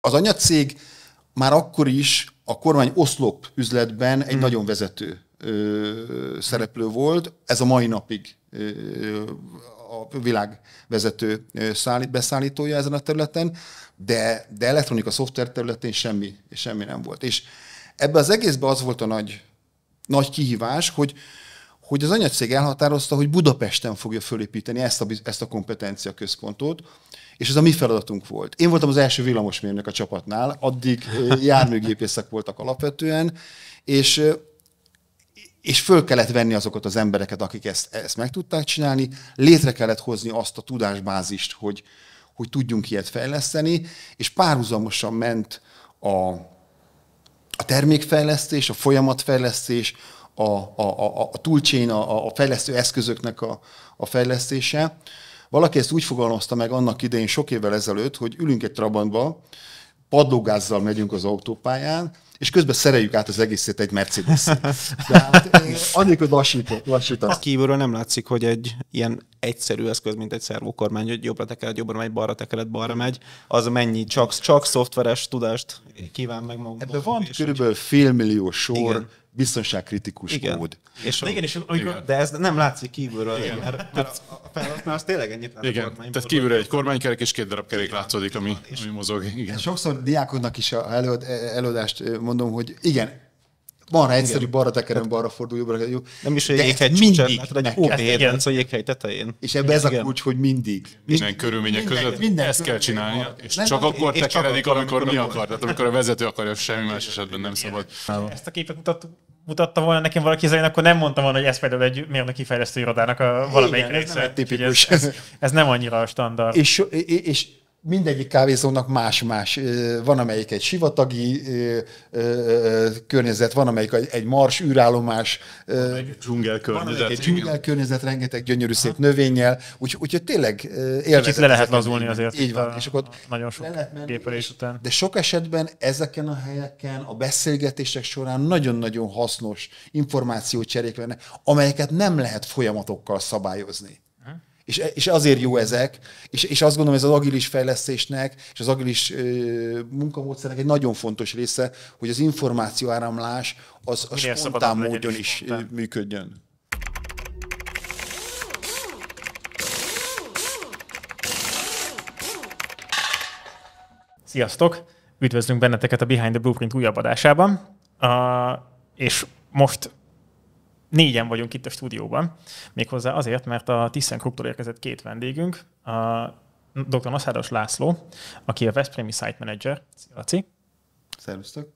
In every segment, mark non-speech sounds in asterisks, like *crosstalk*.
Az anyacég már akkor is a kormány oszlop üzletben egy hmm. nagyon vezető ö, szereplő volt, ez a mai napig ö, a világ vezető szállít, beszállítója ezen a területen, de, de elektronika szoftver területén semmi, semmi nem volt. És ebbe az egészben az volt a nagy, nagy kihívás, hogy, hogy az anyacég elhatározta, hogy Budapesten fogja fölépíteni ezt a, ezt a kompetencia központot, és ez a mi feladatunk volt. Én voltam az első villamosmérnök a csapatnál, addig járműgépészek voltak alapvetően, és és föl kellett venni azokat az embereket, akik ezt, ezt meg tudták csinálni, létre kellett hozni azt a tudásbázist, hogy, hogy tudjunk ilyet fejleszteni, és párhuzamosan ment a, a termékfejlesztés, a folyamatfejlesztés, a, a, a, a toolchain, a, a fejlesztő eszközöknek a, a fejlesztése, valaki ezt úgy fogalmazta meg annak idején sok évvel ezelőtt, hogy ülünk egy trabantba, padlógázzal megyünk az autópályán, és közben szereljük át az egészet egy mercedes *laughs* hát, eh, Annyit, hogy annélkül lassított, lassított. A kívülről nem látszik, hogy egy ilyen egyszerű eszköz, mint egy szervokormány, hogy jobbra tekered, jobbra megy, balra tekered, balra megy, az mennyi csak, csak szoftveres tudást kíván meg magunknak. Hát Ebben van körülbelül félmillió sor, Igen biztonságkritikus igen. mód. És igen, és amikor, igen. de ez nem látszik kívülről. Igen. Mert, mert hát- a felhasználás az tényleg ennyit lát Igen, A tehát kívülről egy kormánykerek és két darab kerék igen. látszódik, ami, ami mozog. Igen. Sokszor diákoknak is a előad, előadást mondom, hogy igen, van rá egyszerű igen. balra tekerem, hát balra fordul, jobbra jó. Nem is, hogy éghely csúcsán, hát egy OP7, tetején. És ebbe ez a kulcs, hogy mindig. Minden körülmények minden, között minden ezt kell csinálni, és nem, csak akkor tekeredik, amikor mi akar. Tehát amikor a vezető akarja, semmi más esetben nem szabad. Ezt a képet mutattuk mutatta volna nekem valaki az akkor nem mondtam volna, hogy ez például egy mérnöki fejlesztő irodának a valamelyik része. Ez nem, Ez, ez, ez, nem annyira a standard. És, és mindegyik kávézónak más-más. Van, amelyik egy sivatagi környezet, van, amelyik egy mars űrállomás. Van egy dzsungel környezet. Van egy dzsungel környezet, rengeteg gyönyörű szép növényel. Úgyhogy úgy, úgy tényleg élvezet. Kicsit le lehet lazulni azért. Így van. És akkor nagyon sok menni, gépelés után. De sok esetben ezeken a helyeken a beszélgetések során nagyon-nagyon hasznos információcserék lenne, amelyeket nem lehet folyamatokkal szabályozni. És, e, és azért jó ezek, és, és azt gondolom, ez az agilis fejlesztésnek, és az agilis ö, munkamódszernek egy nagyon fontos része, hogy az információ áramlás az, az spontán módon is, is spontán. működjön. Sziasztok! Üdvözlünk benneteket a Behind the Blueprint újabb adásában. Uh, és most négyen vagyunk itt a stúdióban, méghozzá azért, mert a thyssenkrupp érkezett két vendégünk, a dr. Naszáros László, aki a Veszprémi Site Manager, szia, Laci. Szervusztok.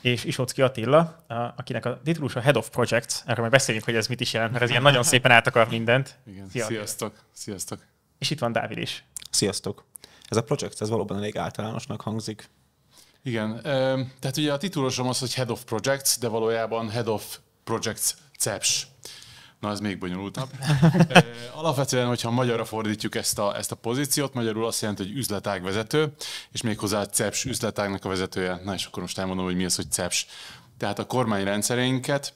És Isocki Attila, akinek a titulusa Head of Projects, erről majd beszéljünk, hogy ez mit is jelent, mert ez ilyen nagyon szépen átakar mindent. Igen. Szia, Sziasztok. Sziasztok. És itt van Dávid is. Sziasztok. Ez a project, ez valóban elég általánosnak hangzik. Igen, tehát ugye a titulusom az, hogy Head of Projects, de valójában Head of Projects CEPS. Na, ez még bonyolultabb. *laughs* Alapvetően, hogyha magyarra fordítjuk ezt a, ezt a pozíciót, magyarul azt jelenti, hogy vezető, és méghozzá a CEPS üzletágnak a vezetője. Na, és akkor most elmondom, hogy mi az, hogy CEPS. Tehát a kormányrendszerénket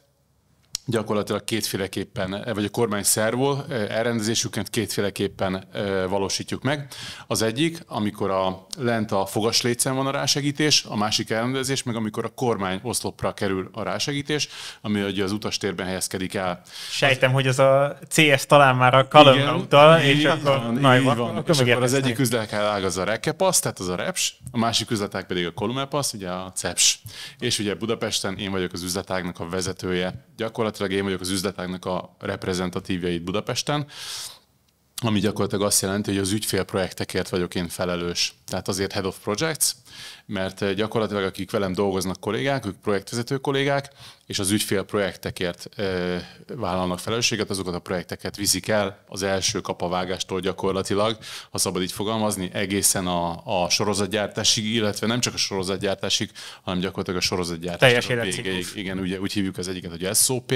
gyakorlatilag kétféleképpen, eh, vagy a kormány szervol eh, elrendezésüket kétféleképpen eh, valósítjuk meg. Az egyik, amikor a lent a fogaslécen van a rásegítés, a másik elrendezés, meg amikor a kormány oszlopra kerül a rásegítés, ami ugye az utastérben helyezkedik el. Sejtem, az... hogy az a CS talán már a kalamra utal, és van, akkor... Így van, van. Akkor és akkor az egyik üzletel ágaz a rekepasz, tehát az a reps, a másik üzletág pedig a kolumepasz, ugye a ceps. És ugye Budapesten én vagyok az üzletágnak a vezetője. Gyakorlatilag gyakorlatilag én vagyok az üzleteknek a itt Budapesten, ami gyakorlatilag azt jelenti, hogy az ügyfélprojektekért vagyok én felelős. Tehát azért Head of Projects, mert eh, gyakorlatilag akik velem dolgoznak kollégák, ők projektvezető kollégák, és az ügyfél projektekért eh, vállalnak felelősséget, azokat a projekteket viszik el az első kapavágástól gyakorlatilag, ha szabad így fogalmazni, egészen a, a sorozatgyártásig, illetve nem csak a sorozatgyártásig, hanem gyakorlatilag a sorozatgyártásig. Teljes végéig. Igen, ugye, úgy hívjuk az egyiket, hogy SOP,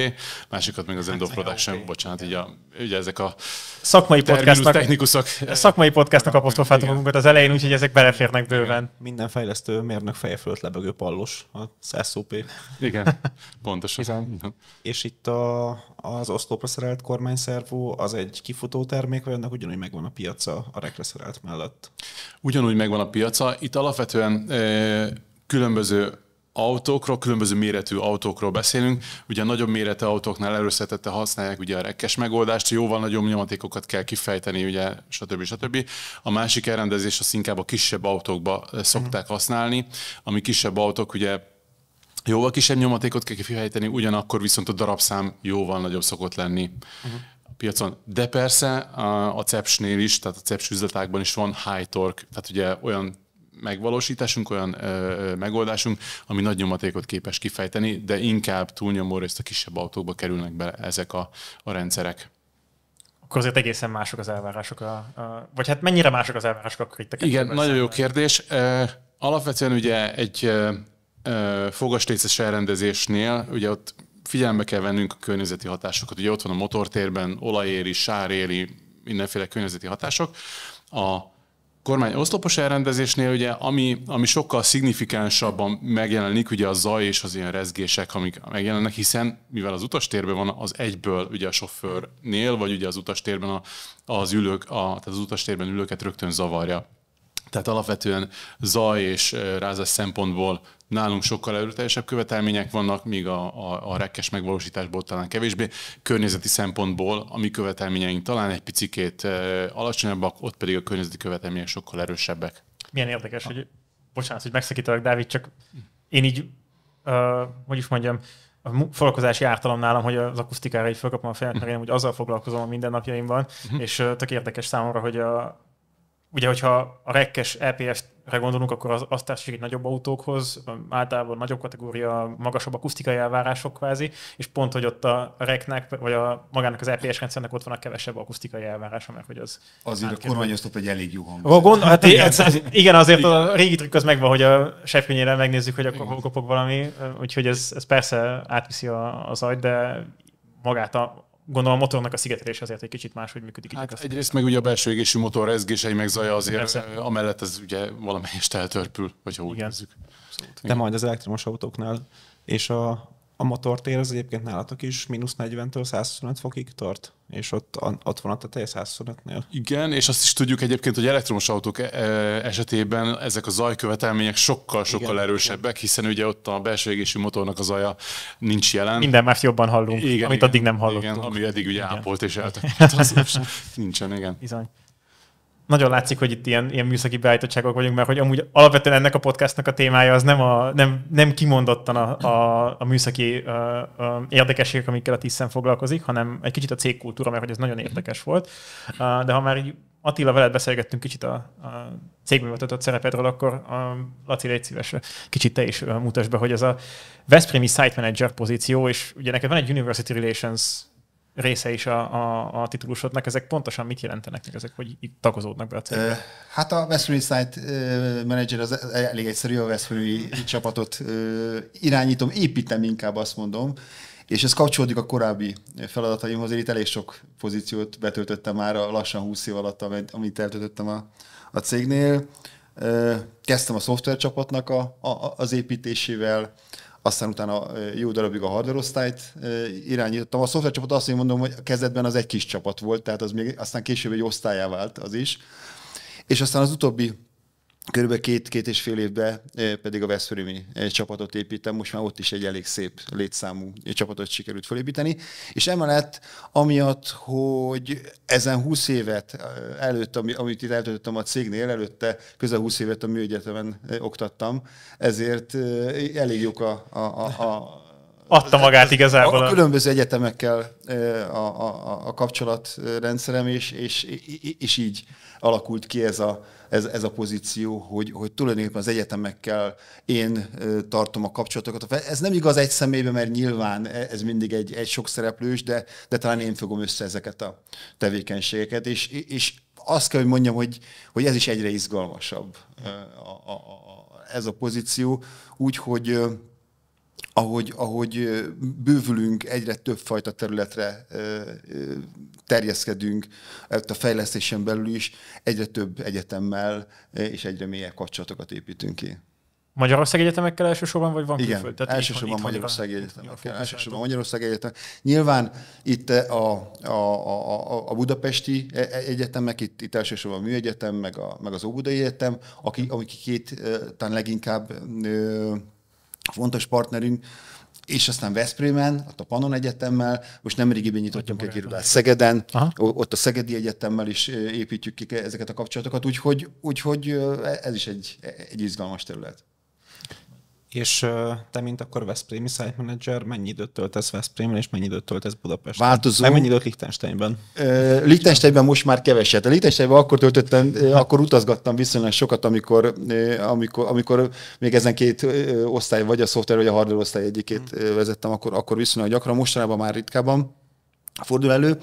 másikat meg az hát, End of Production, bocsánat, így a, ugye ezek a szakmai podcastnak, technikusok. Szakmai podcastnak apostrofáltuk magunkat az elején, úgyhogy ezek beleférnek bőven. Minden fejlesztő ijesztő mérnök feje fölött lebegő pallos, a SOP. Igen, pontosan. Igen. És itt a, az oszlopra szerelt kormányszervó, az egy kifutó termék, vagy annak ugyanúgy megvan a piaca a rekre szerelt mellett? Ugyanúgy megvan a piaca. Itt alapvetően e, különböző autókról, különböző méretű autókról beszélünk. Ugye a nagyobb méretű autóknál előszetette használják ugye a rekkes megoldást, jóval nagyobb nyomatékokat kell kifejteni, ugye, stb. stb. A másik elrendezés azt inkább a kisebb autókba eh, mhm. szokták használni, ami kisebb autók ugye jóval kisebb nyomatékot kell kifejteni, ugyanakkor viszont a darabszám jóval nagyobb szokott lenni. Uh-huh piacon. De persze a, a CEPS-nél is, tehát a CEPS üzletákban is van high torque, tehát ugye olyan megvalósításunk, olyan ö, megoldásunk, ami nagy nyomatékot képes kifejteni, de inkább túlnyomó részt a kisebb autókba kerülnek bele ezek a, a rendszerek akkor azért egészen mások az elvárások, a, a, vagy hát mennyire mások az elvárások akkor itt a Igen, nagyon szemben. jó kérdés. Alapvetően ugye egy fogasléces elrendezésnél, ugye ott figyelembe kell vennünk a környezeti hatásokat. Ugye ott van a motortérben olajéri, sáréri, mindenféle környezeti hatások. A kormány oszlopos elrendezésnél ugye, ami, ami sokkal szignifikánsabban megjelenik, ugye a zaj és az ilyen rezgések, amik megjelennek, hiszen mivel az utastérben van az egyből ugye a sofőrnél, vagy ugye az utastérben a, az ülők, a, tehát az utastérben ülőket rögtön zavarja. Tehát alapvetően zaj és rázás szempontból nálunk sokkal erőteljesebb követelmények vannak, míg a, a, a rekkes megvalósításból talán kevésbé. Környezeti szempontból a mi követelményeink talán egy picikét alacsonyabbak, ott pedig a környezeti követelmények sokkal erősebbek. Milyen érdekes, ha. hogy bocsánat, hogy megszakítalak, Dávid, csak én így, uh, hogy is mondjam, a foglalkozási ártalom nálam, hogy az akusztikára így felkapom a fejem, mert én úgy azzal foglalkozom a mindennapjaimban, mhm. és tök érdekes számomra, hogy a, ugye, hogyha a rekkes EPS-re gondolunk, akkor az azt egy nagyobb autókhoz, általában nagyobb kategória, magasabb akusztikai elvárások kvázi, és pont, hogy ott a reknek, vagy a magának az EPS rendszernek ott van a kevesebb akusztikai elvárása, mert hogy az... Azért a kormányoztat egy elég jó hang. Gond, hát igen. Ez, igen, azért igen. a régi trükk az megvan, hogy a sefényére megnézzük, hogy akkor kopog valami, úgyhogy ez, ez persze átviszi a, az zajt, de magát a, gondolom a motornak a szigetelés azért egy kicsit máshogy működik. Hát egyrészt meg ugye a belső égésű motor rezgései meg zaja azért, Persze. amellett ez ugye valamelyest eltörpül, hogyha úgy Igen. nézzük. De majd az elektromos autóknál és a a motortér az egyébként nálatok is mínusz 40-től 125 fokig tart, és ott, ott van a teteje 125-nél. Igen, és azt is tudjuk egyébként, hogy elektromos autók e, e, esetében ezek a zajkövetelmények sokkal-sokkal erősebbek, igen. hiszen ugye ott a belső égésű motornak a zaja nincs jelen. Minden más jobban hallunk, igen, amit igen, addig nem hallottunk. Igen, ami eddig ugye igen. ápolt és *laughs* eltökélt, hát *laughs* nincsen, igen. Bizony nagyon látszik, hogy itt ilyen, ilyen műszaki beállítottságok vagyunk, mert hogy amúgy alapvetően ennek a podcastnak a témája az nem, a, nem, nem kimondottan a, a, a műszaki a, a érdekességek, amikkel a Tiszen foglalkozik, hanem egy kicsit a cégkultúra, mert hogy ez nagyon érdekes mhm. volt. De ha már így Attila, veled beszélgettünk kicsit a, a cégművetetett szerepedről, akkor a Laci, légy szíves, kicsit te is mutasd be, hogy ez a Veszprémi Site Manager pozíció, és ugye neked van egy University Relations része is a, a, a titulusodnak, ezek pontosan mit jelentenek ezek, hogy itt tagozódnak be a cégbe? Hát a Westfree Site Manager az e- elég egyszerű, a Westfree csapatot irányítom, építem inkább azt mondom, és ez kapcsolódik a korábbi feladataimhoz, én itt elég sok pozíciót betöltöttem már a lassan 20 év alatt, amit eltöltöttem a, a cégnél. Kezdtem a szoftvercsapatnak a, a, az építésével, aztán utána jó darabig a hardwareosztályt irányítottam. A szoftvercsapat azt én mondom, hogy a kezdetben az egy kis csapat volt, tehát az még aztán később egy osztályá vált az is. És aztán az utóbbi Körülbelül két, két és fél évben eh, pedig a Veszprémi eh, csapatot építem, most már ott is egy elég szép létszámú eh, csapatot sikerült felépíteni. És emellett, amiatt, hogy ezen 20 évet előtt, amit itt eltöltöttem a cégnél, előtte közel 20 évet a műegyetemen oktattam, ezért elég jók a, a, a, a adta magát igazából. A, a különböző egyetemekkel a, a, a kapcsolatrendszerem, és, és, és így alakult ki ez a, ez, ez a pozíció, hogy, hogy tulajdonképpen az egyetemekkel én tartom a kapcsolatokat. Ez nem igaz egy személybe, mert nyilván e-, ez mindig egy, egy sok szereplős, de, de talán én fogom össze ezeket a tevékenységeket, és, és azt kell, hogy mondjam, hogy, hogy ez is egyre izgalmasabb a, a, a, ez a pozíció, úgyhogy ahogy, ahogy bővülünk, egyre több fajta területre terjeszkedünk, a fejlesztésen belül is egyre több egyetemmel és egyre mélyebb kapcsolatokat építünk ki. Magyarország egyetemekkel elsősorban, vagy van Igen, Tehát elsősorban itthon, Magyarország egyetemekkel. Elsősorban Magyarország egyetem. Nyilván itt a, a, a, a budapesti e, e, egyetemek, itt, itt elsősorban a műegyetem, meg, a, meg az Óbudai Egyetem, aki, amik két talán leginkább ö, fontos partnerünk, és aztán Veszprémen, ott a Panon Egyetemmel, most nemrégiben nyitottunk egy irodát Szegeden, Aha. ott a Szegedi Egyetemmel is eh, építjük ki ezeket a kapcsolatokat, úgyhogy, úgyhogy eh, ez is egy, egy izgalmas terület. És te, mint akkor Veszprémi site manager, mennyi időt töltesz Veszprémben, és mennyi időt töltesz Budapesten? Változó. mennyi időt Liechtensteinben? Uh, Liechtensteinben most már keveset. Liechtensteinben akkor töltöttem, akkor utazgattam viszonylag sokat, amikor, amikor, amikor még ezen két osztály, vagy a szoftver, vagy a hardware osztály egyikét hmm. vezettem, akkor, akkor viszonylag gyakran, mostanában már ritkábban fordul elő.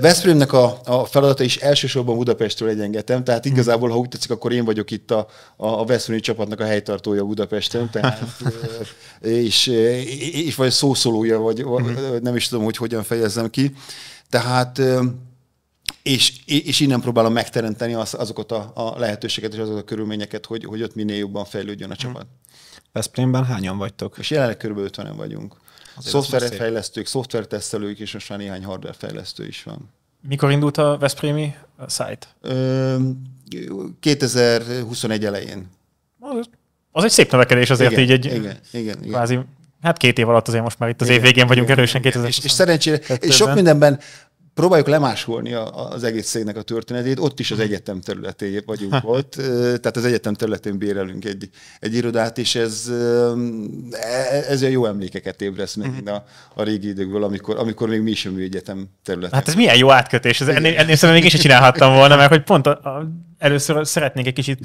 Veszprémnek a, a feladata is elsősorban Budapestről egyengetem, tehát hmm. igazából, ha úgy tetszik, akkor én vagyok itt a, a Veszprémi csapatnak a helytartója Budapesten, tehát, *laughs* és, és vagy szószólója, vagy hmm. nem is tudom, hogy hogyan fejezzem ki. Tehát és, és innen próbálom megteremteni az, azokat a, a lehetőséget és azokat a körülményeket, hogy, hogy ott minél jobban fejlődjön a hmm. csapat. Veszprémben hányan vagytok? És jelenleg körülbelül 50 vagyunk szoftverfejlesztők, szoftvertesztelők, és most már néhány hardwarefejlesztő is van. Mikor indult a Veszprémi site? 2021 elején. Az, az egy szép növekedés azért igen, így egy igen, igen, igen. Kvázi, hát két év alatt azért most már itt az igen, év végén vagyunk igen, erősen. 2020. És, és szerencsére, és sok mindenben próbáljuk lemásolni a, az egész cégnek a történetét, ott is az egyetem területé vagyunk ott, tehát az egyetem területén bérelünk egy, egy irodát, és ez, e, e, ez jó emlékeket ébreszt meg mhm. a, a régi időkből, amikor, amikor még mi is a műegyetem területén. Hát ez milyen jó átkötés, ez ennél, ennél szerintem még is csinálhattam *laughs* volna, mert hogy pont a, a, először szeretnék egy kicsit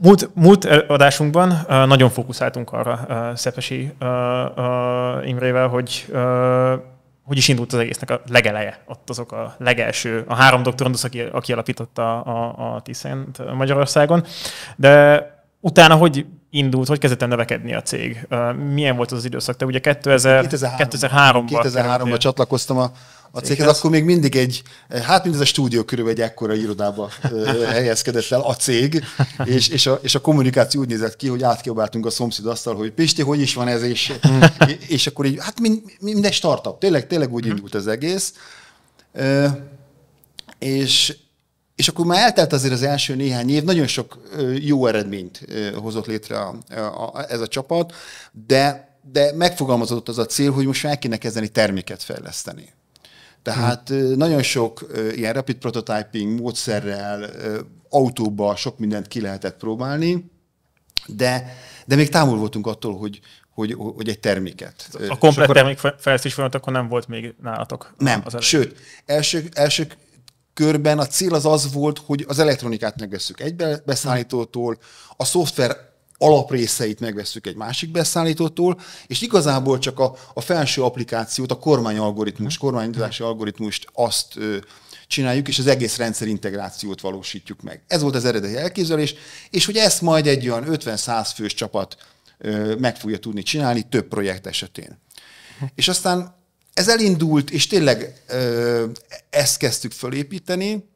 Múlt, múlt adásunkban uh, nagyon fókuszáltunk arra uh, Szepesi uh, uh, Imrével, hogy uh, hogy is indult az egésznek a legeleje, ott azok a legelső, a három doktorandusz, aki, aki alapította a, a, a Tiszent Magyarországon, de Utána hogy indult, hogy kezdett növekedni a cég? Milyen volt az, az időszak? Te ugye 2000, 2003, 2003-ban 2003 ban csatlakoztam a, a céghez, akkor még mindig egy, hát mindez a stúdió körülbelül egy ekkora irodába *laughs* helyezkedett el a cég, és, és, a, és a kommunikáció úgy nézett ki, hogy átkiabáltunk a szomszéd asztal, hogy Pisti, hogy is van ez, és, *laughs* és akkor így, hát mind, minden startup, tényleg, tényleg úgy mhm. indult az egész. És, és akkor már eltelt azért az első néhány év, nagyon sok jó eredményt hozott létre a, a, a, ez a csapat, de, de megfogalmazott az a cél, hogy most már kéne kezdeni terméket fejleszteni. Tehát hmm. nagyon sok ilyen rapid prototyping módszerrel, autóba sok mindent ki lehetett próbálni, de, de még távol voltunk attól, hogy, hogy, hogy egy terméket. A komplet akkor... termékfejlesztés folyamat akkor nem volt még nálatok. Nem, az sőt, első, első körben a cél az az volt, hogy az elektronikát megveszünk egy beszállítótól, a szoftver alaprészeit megveszük egy másik beszállítótól, és igazából csak a, a felső applikációt, a kormányalgoritmus, kormányítási algoritmust azt ö, csináljuk, és az egész rendszer integrációt valósítjuk meg. Ez volt az eredeti elképzelés, és hogy ezt majd egy olyan 50-100 fős csapat ö, meg fogja tudni csinálni több projekt esetén. És aztán ez elindult, és tényleg ö, ezt kezdtük fölépíteni,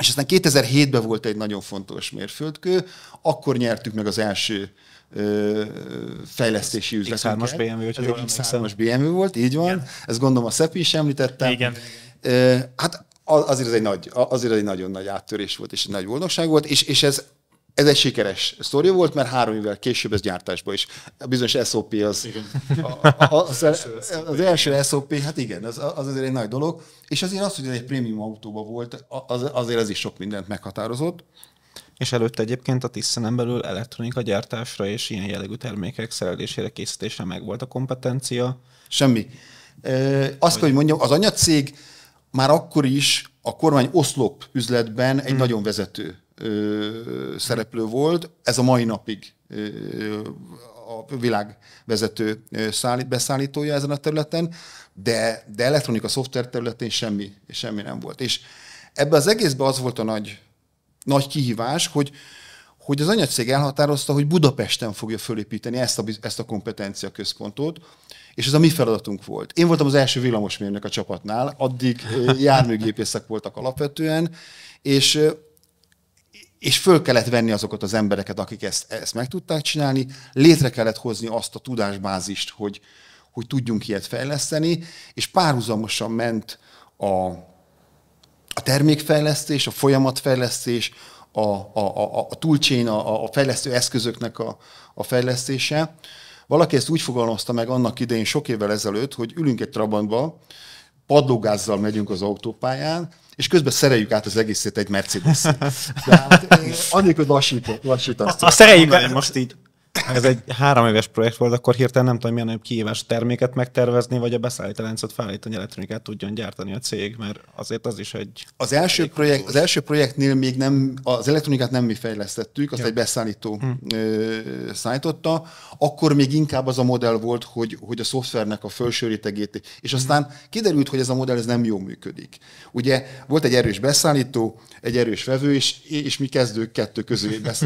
és aztán 2007-ben volt egy nagyon fontos mérföldkő, akkor nyertük meg az első ö, fejlesztési üzletünket. X3-as BMW, hogy jól X3-as BMW volt, így van. Igen. Ezt gondolom a Szepi is említette. Igen. Ö, hát azért ez egy, nagy, azért ez egy nagyon nagy áttörés volt, és egy nagy boldogság volt, és, és ez ez egy sikeres sztori volt, mert három évvel később ez gyártásba is. A bizonyos SOP az, igen. A, a, az, az első SOP, hát igen, az, az azért egy nagy dolog, és azért az, hogy ez egy prémium autóba volt, az, azért ez is sok mindent meghatározott. És előtte egyébként a Tiszenen belül elektronika gyártásra és ilyen jellegű termékek szerelésére, készítésre meg volt a kompetencia. Semmi. E, azt hogy... hogy mondjam, az anyacég már akkor is a kormány oszlop üzletben egy hmm. nagyon vezető ö, szereplő volt, ez a mai napig ö, a világ vezető szállít, beszállítója ezen a területen, de, de elektronika szoftver területén semmi, semmi nem volt. És ebbe az egészben az volt a nagy, nagy kihívás, hogy, hogy az anyacég elhatározta, hogy Budapesten fogja fölépíteni ezt a, ezt a kompetencia központot, és ez a mi feladatunk volt. Én voltam az első villamosmérnök a csapatnál, addig *laughs* járműgépészek voltak alapvetően, és és föl kellett venni azokat az embereket, akik ezt, ezt meg tudták csinálni, létre kellett hozni azt a tudásbázist, hogy, hogy tudjunk ilyet fejleszteni, és párhuzamosan ment a, a termékfejlesztés, a folyamatfejlesztés, a, a, a, a toolchain, a, a fejlesztő eszközöknek a, a fejlesztése. Valaki ezt úgy fogalmazta meg annak idején sok évvel ezelőtt, hogy ülünk egy trabantba, padlógázzal megyünk az autópályán, és közben szereljük át az egészet egy mercedes *laughs* Tehát eh, anélkül lassítok, lassítok. azt, A szereljük, most így ez egy három éves projekt volt, akkor hirtelen nem tudom, milyen kihívás terméket megtervezni, vagy a beszállítóláncot felállítani, elektronikát tudjon gyártani a cég, mert azért az is egy... Az első, egy projekt, az első projektnél még nem, az elektronikát nem mi fejlesztettük, azt ja. egy beszállító hmm. ö, szállította, akkor még inkább az a modell volt, hogy, hogy a szoftvernek a felső rétegét, és hm. aztán hmm. kiderült, hogy ez a modell ez nem jól működik. Ugye volt egy erős beszállító, egy erős vevő, és, és mi kezdők kettő közül beszélgettünk,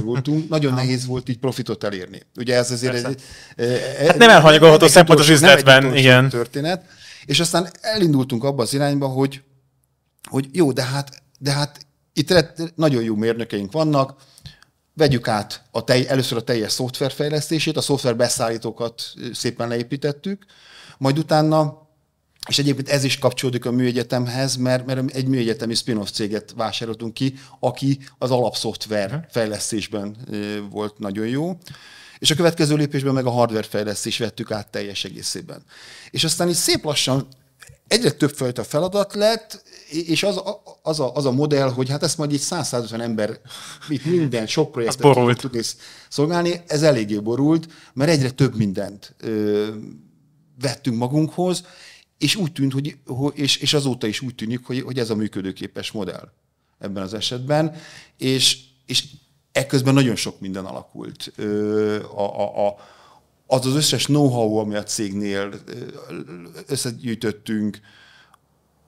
Nagyon nehéz volt így profitot elérni. Ugye ez azért egy, e, e, Hát nem elhanyagolható szempontos üzletben, igen. Történet. És aztán elindultunk abba az irányba, hogy, hogy jó, de hát, de hát itt nagyon jó mérnökeink vannak, vegyük át a telj, először a teljes szoftverfejlesztését, a szoftver beszállítókat szépen leépítettük, majd utána és egyébként ez is kapcsolódik a műegyetemhez, mert, mert egy műegyetemi spin-off céget vásároltunk ki, aki az alapszoftver mhm. fejlesztésben volt nagyon jó. És a következő lépésben meg a hardware fejlesztés vettük át teljes egészében. És aztán így szép lassan egyre több a feladat lett, és az a, az a, az a modell, hogy hát ezt majd így 150 ember itt minden, sok projektet tudni szolgálni, ez eléggé borult, mert egyre több mindent ö, vettünk magunkhoz, és úgy tűnt, hogy, és, és azóta is úgy tűnik, hogy, hogy ez a működőképes modell ebben az esetben, és, és Ekközben nagyon sok minden alakult. A, a, a, az az összes know-how, ami a cégnél összegyűjtöttünk,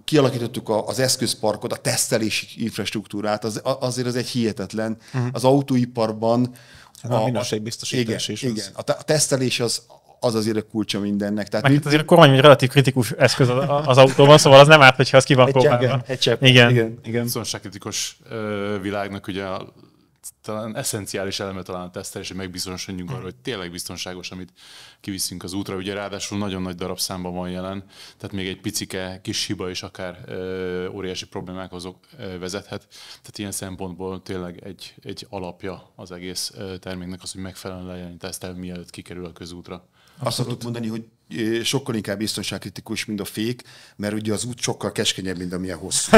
kialakítottuk az eszközparkot, a tesztelési infrastruktúrát, az, azért az egy hihetetlen. Uh-huh. Az autóiparban... a, a minőségbiztosítás igen, is. Igen, az. a tesztelés az, az azért a kulcsa mindennek. Tehát mi... Hát azért a kormány egy relatív kritikus eszköz az, az autóban, szóval az nem árt, hogyha az ki van egy próbálva. Csepp, igen, igen, igen. igen. Szóval kritikus világnak ugye a talán eszenciális eleme talán a tesztelés, hogy megbizonyosodjunk arra, hogy tényleg biztonságos, amit kiviszünk az útra. Ugye ráadásul nagyon nagy darab számban van jelen, tehát még egy picike kis hiba is akár ö, óriási problémákhoz vezethet. Tehát ilyen szempontból tényleg egy, egy alapja az egész terméknek az, hogy megfelelően legyen tesztel, mielőtt kikerül a közútra. Azt, szoktuk mondani, hogy sokkal inkább biztonságkritikus, mint a fék, mert ugye az út sokkal keskenyebb, mint amilyen hosszú.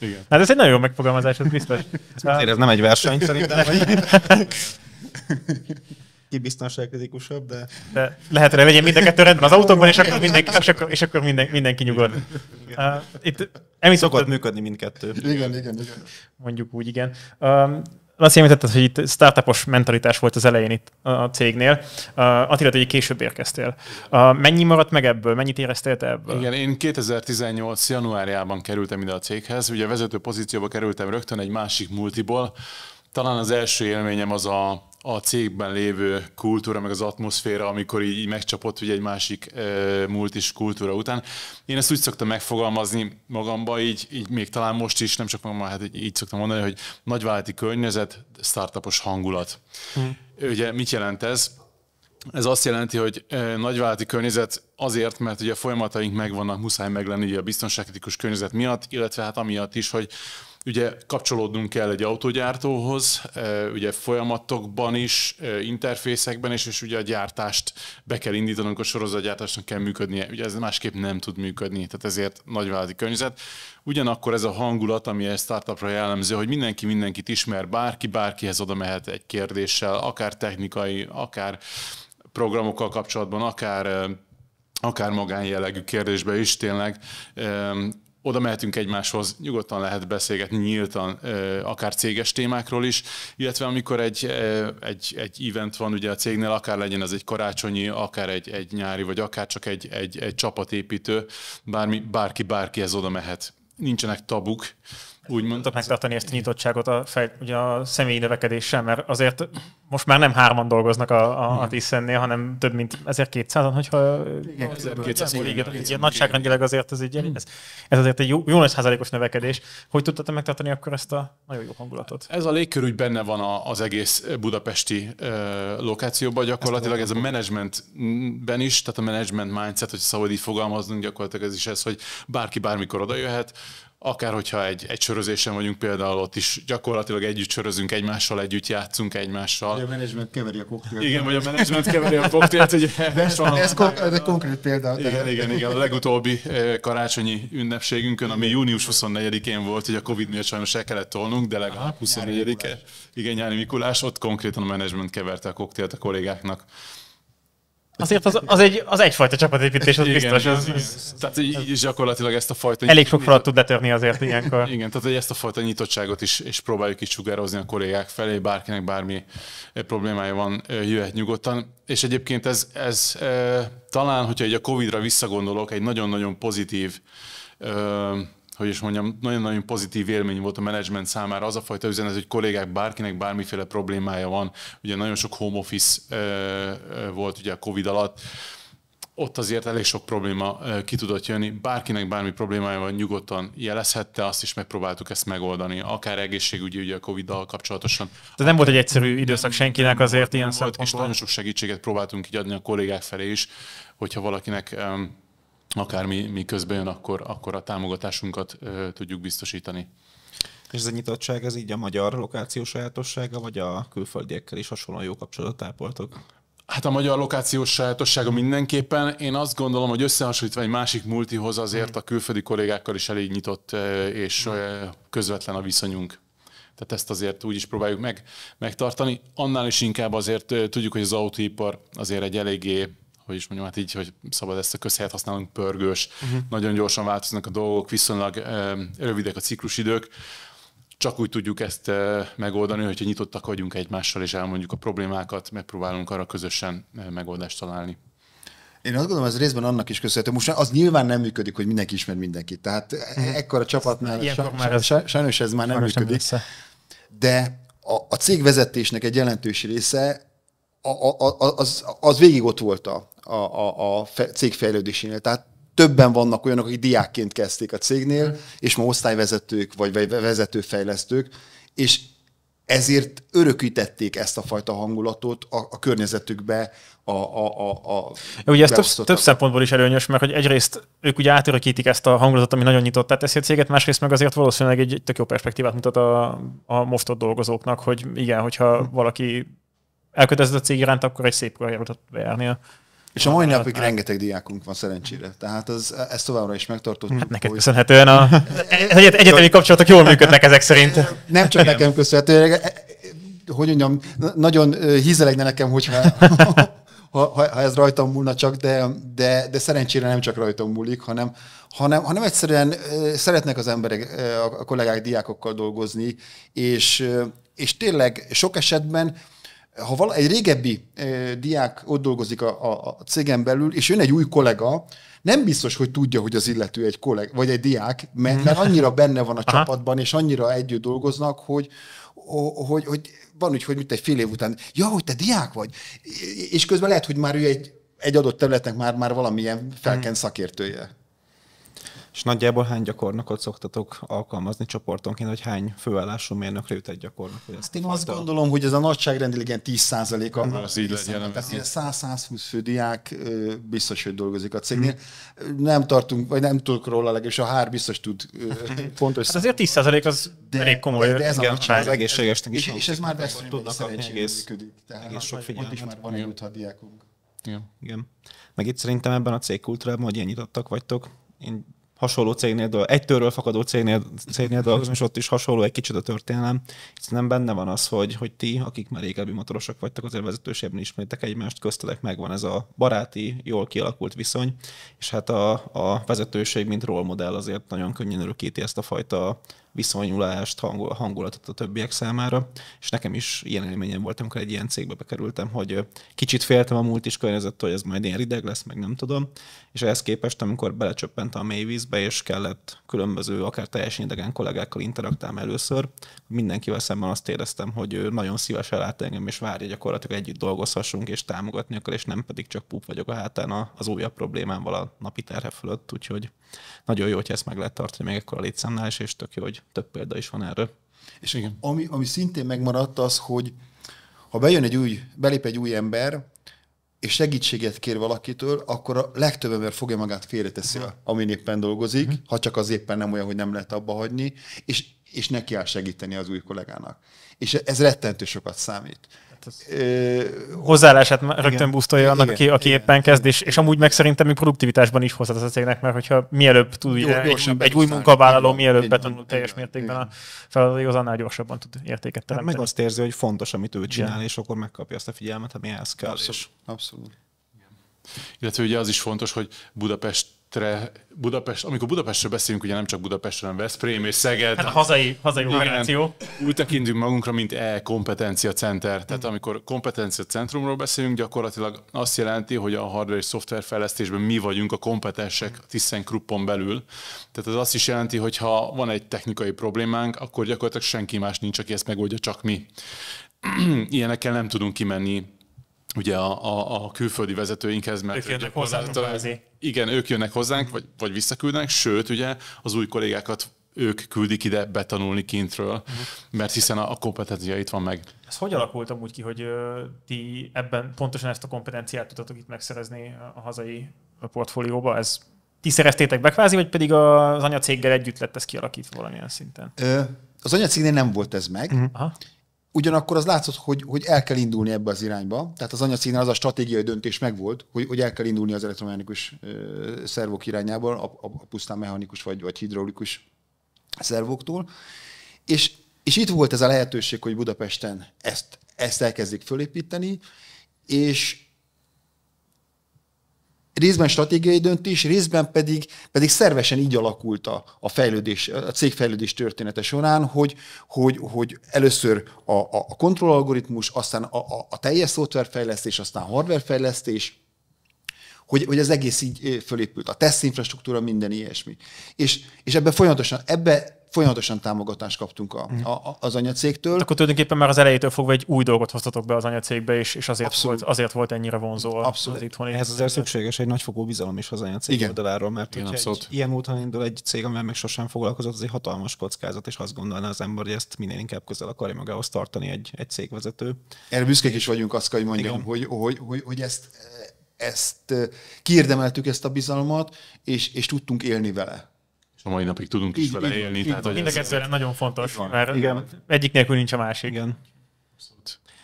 Igen. Hát ez egy nagyon jó megfogalmazás, ez biztos. Ezért ez nem egy verseny szerintem. Vagy... Ki biztonságkritikusabb, de... de lehet, hogy legyen mind a kettő rendben az autókban, és akkor mindenki, és akkor, és akkor minden, mindenki nyugod. Uh, itt emi Szokott működni mindkettő. Igen, igen, igen. Mondjuk úgy, igen. Um, azt jelentett, hogy itt startupos mentalitás volt az elején itt a cégnél. Attila, hogy később érkeztél. Mennyi maradt meg ebből? Mennyit éreztél te ebből? Igen, én 2018. januárjában kerültem ide a céghez. Ugye vezető pozícióba kerültem rögtön egy másik multiból. Talán az első élményem az a a cégben lévő kultúra, meg az atmoszféra, amikor így megcsapott ugye egy másik e, múlt is kultúra után. Én ezt úgy szoktam megfogalmazni magamba, így, így még talán most is, nem csak magam, hát így, így szoktam mondani, hogy nagyvállalati környezet, startupos hangulat. Hm. Ugye mit jelent ez? Ez azt jelenti, hogy nagyvállalati környezet azért, mert ugye a folyamataink megvannak, muszáj meglenni ugye a biztonságkritikus környezet miatt, illetve hát amiatt is, hogy Ugye kapcsolódnunk kell egy autogyártóhoz, e, ugye folyamatokban is, e, interfészekben is, és ugye a gyártást be kell indítanunk, a sorozatgyártásnak kell működnie. Ugye ez másképp nem tud működni, tehát ezért nagyvállalati környezet. Ugyanakkor ez a hangulat, ami egy startupra jellemző, hogy mindenki mindenkit ismer, bárki bárkihez oda mehet egy kérdéssel, akár technikai, akár programokkal kapcsolatban, akár e, akár magánjellegű kérdésbe is tényleg oda mehetünk egymáshoz, nyugodtan lehet beszélgetni nyíltan, akár céges témákról is, illetve amikor egy, egy, egy event van ugye a cégnél, akár legyen ez egy karácsonyi, akár egy, egy nyári, vagy akár csak egy, egy, egy csapatépítő, bármi, bárki bárkihez oda mehet. Nincsenek tabuk, úgymond. Tudod megtartani ezt a nyitottságot a, fej, ugye a személyi növekedéssel, mert azért most már nem hárman dolgoznak a, a, a Tiszennél, hanem több mint 1200-an, hogyha... Igen, 1200 igen, nagyságrendileg azért ez, így, hmm. ez, ez azért egy jó, jó nagy százalékos növekedés. Hogy tudtad megtartani akkor ezt a nagyon jó hangulatot? Ez a légkör úgy benne van a, az egész budapesti lokációban, gyakorlatilag ez a managementben is, tehát a management mindset, hogy szabad így fogalmaznunk, gyakorlatilag ez is ez, hogy bárki bármikor oda jöhet, akár hogyha egy, egy sörözésen vagyunk például, ott is gyakorlatilag együtt sörözünk egymással, együtt játszunk egymással. Vagy a menedzsment keveri a koktélt. Igen, vagy a menedzsment keveri a koktélt. Ugye, de ez, van, *laughs* ez, kon- ez konkrét példa. Igen, igen, igen. A legutóbbi eh, karácsonyi ünnepségünkön, ami június 24-én volt, hogy a Covid miatt sajnos el kellett tolnunk, de legalább 24-e. Igen, nyári Mikulás, ott konkrétan a menedzsment keverte a koktélt a kollégáknak. Azért az, az, egy, az egyfajta csapatépítés, az igen, biztos. Az, az, tehát ez, gyakorlatilag ezt a fajta... Elég sok falat tud letörni azért ilyenkor. *laughs* Igen, tehát ezt a fajta nyitottságot is, és próbáljuk is sugározni a kollégák felé, bárkinek bármi eh, problémája van, eh, jöhet nyugodtan. És egyébként ez, ez eh, talán, hogyha egy a Covid-ra visszagondolok, egy nagyon-nagyon pozitív hogy is mondjam, nagyon-nagyon pozitív élmény volt a menedzsment számára az a fajta üzenet, hogy kollégák, bárkinek bármiféle problémája van, ugye nagyon sok home office volt ugye a Covid alatt, ott azért elég sok probléma ki tudott jönni. Bárkinek bármi problémája van, nyugodtan jelezhette, azt is megpróbáltuk ezt megoldani. Akár egészségügyi, ugye a Covid-dal kapcsolatosan. Tehát nem volt egy egyszerű időszak senkinek azért nem ilyen volt, És nagyon sok segítséget próbáltunk így adni a kollégák felé is, hogyha valakinek ö, akár mi, mi közben jön, akkor, akkor a támogatásunkat ö, tudjuk biztosítani. És ez a nyitottság, ez így a magyar lokáció sajátossága, vagy a külföldiekkel is hasonlóan jó kapcsolatot ápoltok? Hát a magyar lokációs sajátossága mindenképpen. Én azt gondolom, hogy összehasonlítva egy másik multihoz azért a külföldi kollégákkal is elég nyitott és közvetlen a viszonyunk. Tehát ezt azért úgy is próbáljuk meg, megtartani. Annál is inkább azért tudjuk, hogy az autóipar azért egy eléggé hogy is mondjam, hát így, hogy szabad ezt a közhelyet használunk, pörgős, uh-huh. nagyon gyorsan változnak a dolgok, viszonylag rövidek a ciklusidők, csak úgy tudjuk ezt megoldani, hogyha nyitottak vagyunk egymással, és elmondjuk a problémákat, megpróbálunk arra közösen megoldást találni. Én azt gondolom, ez részben annak is köszönhető. Most az nyilván nem működik, hogy mindenki ismer mindenkit. Tehát e- mhm. ekkora csapatnál sajnos sa, sa, sa, ez már nem működik. Nem De a, a cégvezetésnek egy jelentős része a, a, az, az végig ott volt a, a, a, a cég fejlődésénél. Tehát többen vannak olyanok, akik diákként kezdték a cégnél, mm. és ma osztályvezetők vagy vezetőfejlesztők, és ezért örökítették ezt a fajta hangulatot a, a környezetükbe. A, a, a, a ugye ez több, több szempontból is előnyös, mert hogy egyrészt ők ugye átörökítik ezt a hangulatot, ami nagyon nyitottá teszi a céget, másrészt meg azért valószínűleg egy tök jó perspektívát mutat a, a ott dolgozóknak, hogy igen, hogyha mm. valaki elkötelezett a cég iránt, akkor egy szép tud bejárnia. És a mai napig hát, rengeteg diákunk van szerencsére. Tehát az, ez továbbra is megtartott. Hát neked hogy... köszönhetően a *laughs* egyet, egyetemi kapcsolatok jól működnek ezek szerint. Nem csak nekem köszönhetően, hogy mondjam, nagyon hízelegne nekem, hogyha *laughs* ha, ha ez rajtam múlna csak, de, de, de szerencsére nem csak rajtam múlik, hanem, hanem, hanem egyszerűen szeretnek az emberek, a kollégák diákokkal dolgozni, és, és tényleg sok esetben ha vala, egy régebbi e, diák ott dolgozik a, a, a cégen belül, és jön egy új kollega, nem biztos, hogy tudja, hogy az illető egy kollega, vagy egy diák, mert, mert mhm. annyira benne van a Aha. csapatban, és annyira együtt dolgoznak, hogy, hogy, hogy van úgy, hogy mit egy fél év után, ja, hogy te diák vagy, és közben lehet, hogy már ő egy, egy adott területnek már, már valamilyen felkent mhm. szakértője. És nagyjából hány gyakornokot szoktatok alkalmazni csoportonként, hogy hány főállású mérnökre jut egy gyakornok? Hogy ezt hát én azt gondolom, hogy ez a nagyságrendileg ilyen 10% hát a... az így legyen. Tehát 100-120 fő diák biztos, hogy dolgozik a cégnél. Hmm. Nem tartunk, vagy nem tudok róla és a hár biztos tud hmm. *laughs* pontos hát azért 10% az de, elég komoly. De ez igen, a az egészségesnek is. És, és ez már tudnak kapni egész, egész sok figyelmet. is már van a diákunk. igen. Meg itt szerintem ebben a cégkultúrában, hogy ilyen nyitottak vagytok, én hasonló cégnél, dolg, egy törről fakadó cégnél, cégnél dolgozom, és ott is hasonló egy kicsit a történelem. Hiszen benne van az, hogy, hogy ti, akik már régebbi motorosok vagytok, azért vezetőségben ismertek egymást, köztetek megvan ez a baráti, jól kialakult viszony, és hát a, a vezetőség, mint role model azért nagyon könnyen örökíti ezt a fajta viszonyulást, hangol, hangulatot a többiek számára, és nekem is ilyen élményem volt, amikor egy ilyen cégbe bekerültem, hogy kicsit féltem a múlt is környezettől, hogy ez majd ilyen rideg lesz, meg nem tudom, és ehhez képest, amikor belecsöppent a mély vízbe, és kellett különböző, akár teljesen idegen kollégákkal interaktálni először, mindenkivel szemben azt éreztem, hogy ő nagyon szívesen lát engem, és várja gyakorlatilag együtt dolgozhassunk, és támogatni akar, és nem pedig csak pup vagyok a hátán az újabb problémámval a napi terhe fölött, úgyhogy nagyon jó, hogy ezt meg lehet tartani még ekkor a létszámnál is, és tök jó, hogy több példa is van erről. És igen. Ami, ami szintén megmaradt az, hogy ha bejön egy új, belép egy új ember, és segítséget kér valakitől, akkor a legtöbb ember fogja magát félreteszi, uh-huh. amin éppen dolgozik, uh-huh. ha csak az éppen nem olyan, hogy nem lehet abba hagyni, és, és neki áll segíteni az új kollégának. És ez rettentő sokat számít. Hát hozzáállását rögtön igen, busztolja annak, igen, aki, aki igen, éppen kezd, és, és amúgy meg szerintem még produktivitásban is hozhat az a cégnek, mert hogyha mielőbb tud Jó, egy, egy új munkavállaló mielőbb betanul teljes mértékben a feladatéhoz, annál gyorsabban tud értéket teremteni. Hát meg azt érzi, hogy fontos, amit ő csinál, igen. és akkor megkapja azt a figyelmet, ami ehhez kell. Abszolút. abszolút. Illetve ugye az is fontos, hogy Budapest Budapestre, Budapest, amikor Budapestről beszélünk, ugye nem csak Budapestről, hanem Veszprém és Szeged. Hát a hazai, hazai operáció. Úgy tekintünk magunkra, mint e-kompetencia center. Tehát hmm. amikor kompetencia centrumról beszélünk, gyakorlatilag azt jelenti, hogy a hardware és szoftver fejlesztésben mi vagyunk a kompetensek hmm. Kruppon belül. Tehát az azt is jelenti, hogy ha van egy technikai problémánk, akkor gyakorlatilag senki más nincs, aki ezt megoldja, csak mi. *clears throat* Ilyenekkel nem tudunk kimenni ugye a, a, a külföldi vezetőinkhez, mert ők jönnek hozzánk, hozzánk igen, ők jönnek hozzánk, vagy, vagy visszaküldenek, sőt, ugye az új kollégákat ők küldik ide betanulni kintről, uh-huh. mert hiszen a, a kompetencia itt van meg. Ez hogy alakult amúgy ki, hogy ö, ti ebben pontosan ezt a kompetenciát tudtatok itt megszerezni a hazai portfólióba? Ez ti szereztétek be kvázi, vagy pedig az anyacéggel együtt lett ez kialakítva valamilyen szinten? Ö, az anyacégnél nem volt ez meg. Uh-huh. Ugyanakkor az látszott, hogy, hogy el kell indulni ebbe az irányba. Tehát az anyacígnál az a stratégiai döntés megvolt, hogy, hogy el kell indulni az elektromechanikus szervok irányába, a, a, a pusztán mechanikus vagy, vagy hidraulikus szervoktól. És, és itt volt ez a lehetőség, hogy Budapesten ezt, ezt elkezdik fölépíteni, és, részben stratégiai döntés, részben pedig, pedig szervesen így alakult a, a, fejlődés, a cégfejlődés története során, hogy, hogy, hogy először a, a, a kontrollalgoritmus, aztán a, a, a teljes szoftverfejlesztés, aztán hardwarefejlesztés, hogy, hogy az egész így eh, fölépült, a teszt infrastruktúra, minden ilyesmi. És, és ebben folyamatosan, ebbe folyamatosan támogatást kaptunk a, mhm. a, az anyacégtől. Akkor tulajdonképpen már az elejétől fogva egy új dolgot hoztatok be az anyacégbe, és, és azért, Abszolút. volt, azért volt ennyire vonzó Abszolút. az itthoni. Ehhez azért szükséges egy nagyfokú bizalom is az anyacég Igen. oldaláról, mert Igen, egy, ilyen úton indul egy cég, amivel még sosem foglalkozott, az egy hatalmas kockázat, és azt gondolná az ember, hogy ezt minél inkább közel akarja magához tartani egy, egy cégvezető. Erre büszkék is vagyunk, azt kell, hogy mondjam, hogy, hogy, hogy, hogy ezt ezt eh, kiérdemeltük ezt a bizalmat, és, és tudtunk élni vele és a mai napig tudunk is vele élni. Így, tehát, így, mind a kettő nagyon fontos, van. mert igen. egyik nélkül nincs a másik. Igen.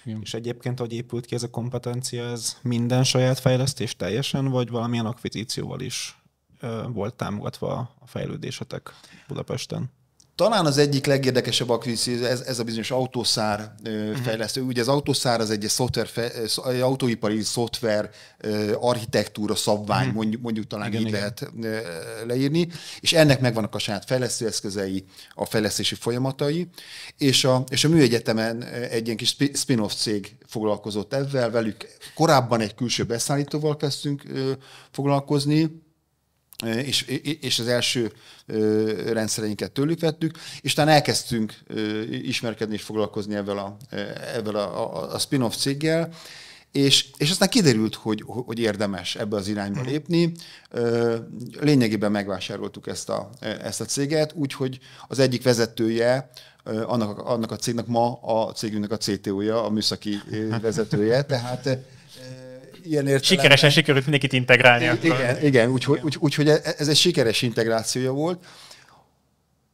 Igen. És egyébként, hogy épült ki ez a kompetencia, ez minden saját fejlesztés teljesen, vagy valamilyen akvizícióval is ö, volt támogatva a fejlődésetek Budapesten? Talán az egyik legérdekesebb akvizíció ez, ez a bizonyos autószár mhm. fejlesztő. Uh-huh. Ugye az autószár az egy szoftver, autóipari szoftver architektúra szabvány, uh-huh. mondjuk, mondjuk talán igen, így igen. lehet leírni, és ennek megvannak a saját fejlesztő eszközei, a fejlesztési folyamatai, és a, és a műegyetemen egy ilyen kis spin-off cég foglalkozott ezzel, velük korábban egy külső beszállítóval kezdtünk foglalkozni, és, és az első rendszereinket tőlük vettük, és talán elkezdtünk ismerkedni és foglalkozni ezzel a, ezzel a, a, a spin-off céggel, és, és aztán kiderült, hogy, hogy érdemes ebbe az irányba mm. lépni. Lényegében megvásároltuk ezt a, ezt a céget, úgyhogy az egyik vezetője, annak, annak a cégnek ma a cégünknek a CTO-ja, a műszaki vezetője, tehát ilyen értelemben... Sikeresen sikerült mindenkit integrálni. Igen, igen úgyhogy úgy, úgy, e-, ez egy sikeres integrációja volt.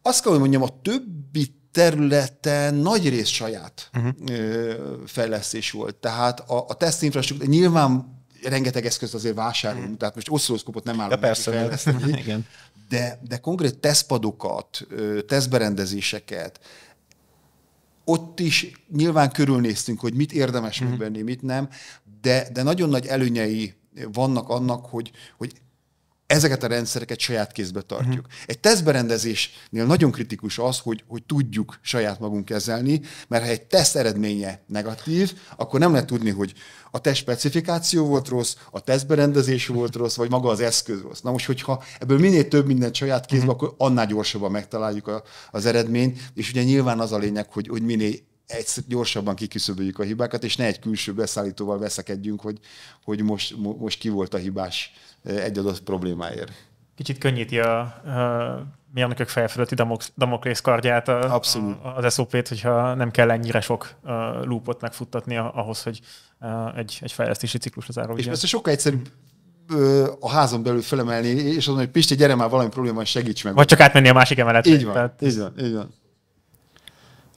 Azt kell, hogy mondjam, a többi területen nagy rész saját uh-huh. fejlesztés volt. Tehát a, a teszt infrastruktúra, nyilván rengeteg eszközt azért vásárolunk, uh-huh. tehát most oszcilloszkópot nem állunk ja, persze, fejleszteni, *laughs* igen. De, de konkrét tesztpadokat, tesztberendezéseket, ott is nyilván körülnéztünk, hogy mit érdemes uh-huh. megvenni, mit nem, de, de nagyon nagy előnyei vannak annak, hogy, hogy ezeket a rendszereket saját kézbe tartjuk. Uh-huh. Egy tesztberendezésnél nagyon kritikus az, hogy, hogy tudjuk saját magunk kezelni, mert ha egy teszt eredménye negatív, akkor nem lehet tudni, hogy a test specifikáció volt rossz, a tesztberendezés volt rossz, vagy maga az eszköz rossz. Na most, hogyha ebből minél több mindent saját kézbe, uh-huh. akkor annál gyorsabban megtaláljuk a, az eredményt, és ugye nyilván az a lényeg, hogy, hogy minél egyszer gyorsabban kiküszöböljük a hibákat, és ne egy külső beszállítóval veszekedjünk, hogy, hogy most, most ki volt a hibás eh, egy adott problémáért. Kicsit könnyíti a, a mérnökök feje fölötti damoklész kardját a, Abszolút. A, az SOP-t, hogyha nem kell ennyire sok lúpot megfuttatni ahhoz, hogy a, egy, egy fejlesztési ciklus az És persze sokkal egyszerűbb a házon belül felemelni, és azon hogy Pisti, gyere már valami probléma, segíts meg. Vagy csak átmenni a másik emeletre. Így van, Tehát... így van, így van.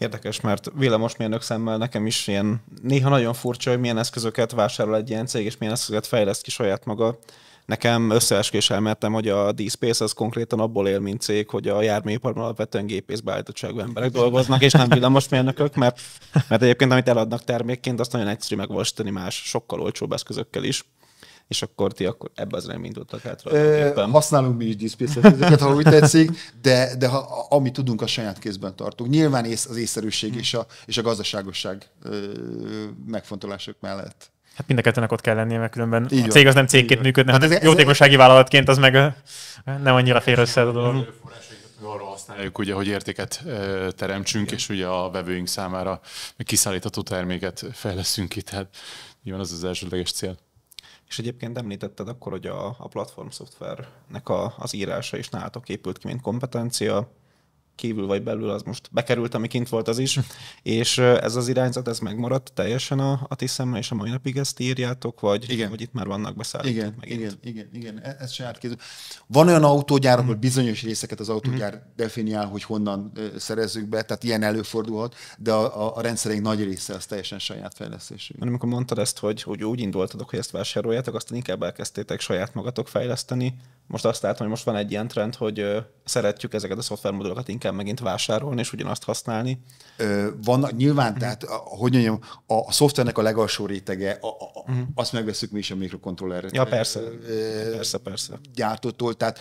Érdekes, mert villamosmérnök szemmel nekem is ilyen néha nagyon furcsa, hogy milyen eszközöket vásárol egy ilyen cég, és milyen eszközöket fejleszt ki saját maga. Nekem összeesküvés elmertem, hogy a D-Space az konkrétan abból él, mint cég, hogy a járműiparban alapvetően gépészbeállítottságú emberek dolgoznak, és nem villamosmérnökök, mert, mert egyébként amit eladnak termékként, azt nagyon egyszerű megvalósítani más, sokkal olcsóbb eszközökkel is és akkor ti akkor ebbe az irányba indultak át. E, használunk mi is diszpéceteket, ha úgy tetszik, de, de ha, ami tudunk, a saját kézben tartunk. Nyilván ész, az észszerűség és, a, és a gazdaságosság megfontolások mellett. Hát mind a kettőnek ott kell lennie, mert különben Így a cég az nem cégként működne, hát hanem hát jótékonysági vállalatként az meg nem annyira fér össze a dolog arra használjuk, ugye, hogy értéket teremtsünk, Igen. és ugye a vevőink számára kiszállítható terméket fejleszünk ki, tehát nyilván az az elsődleges cél. És egyébként említetted akkor, hogy a, a platform szoftvernek a, az írása is nálatok épült ki, mint kompetencia kívül vagy belül, az most bekerült, ami kint volt az is, *laughs* és ez az irányzat, ez megmaradt teljesen a, a tiszemmel, és a mai napig ezt írjátok, vagy, igen. vagy itt már vannak beszállítók igen, megint. Igen, igen, igen, e, ez saját kézű. Van olyan autógyár, ahol mm. bizonyos részeket az autógyár mm. definiál, hogy honnan szerezzük be, tehát ilyen előfordulhat, de a, a, a rendszerünk nagy része az teljesen saját fejlesztésű. Mert amikor mondtad ezt, hogy, hogy úgy indultatok, hogy ezt vásároljátok, aztán inkább elkezdtétek saját magatok fejleszteni. Most azt látom, hogy most van egy ilyen trend, hogy szeretjük ezeket a szoftvermodulokat inkább kell megint vásárolni és ugyanazt használni? Ö, van nyilván, mhm. tehát a, hogy mondjam, a, a szoftvernek a legalsó rétege, a, a, uh-huh. azt megveszük mi is a mikrokontroller ja, persze. Ö, persze, persze. gyártótól, tehát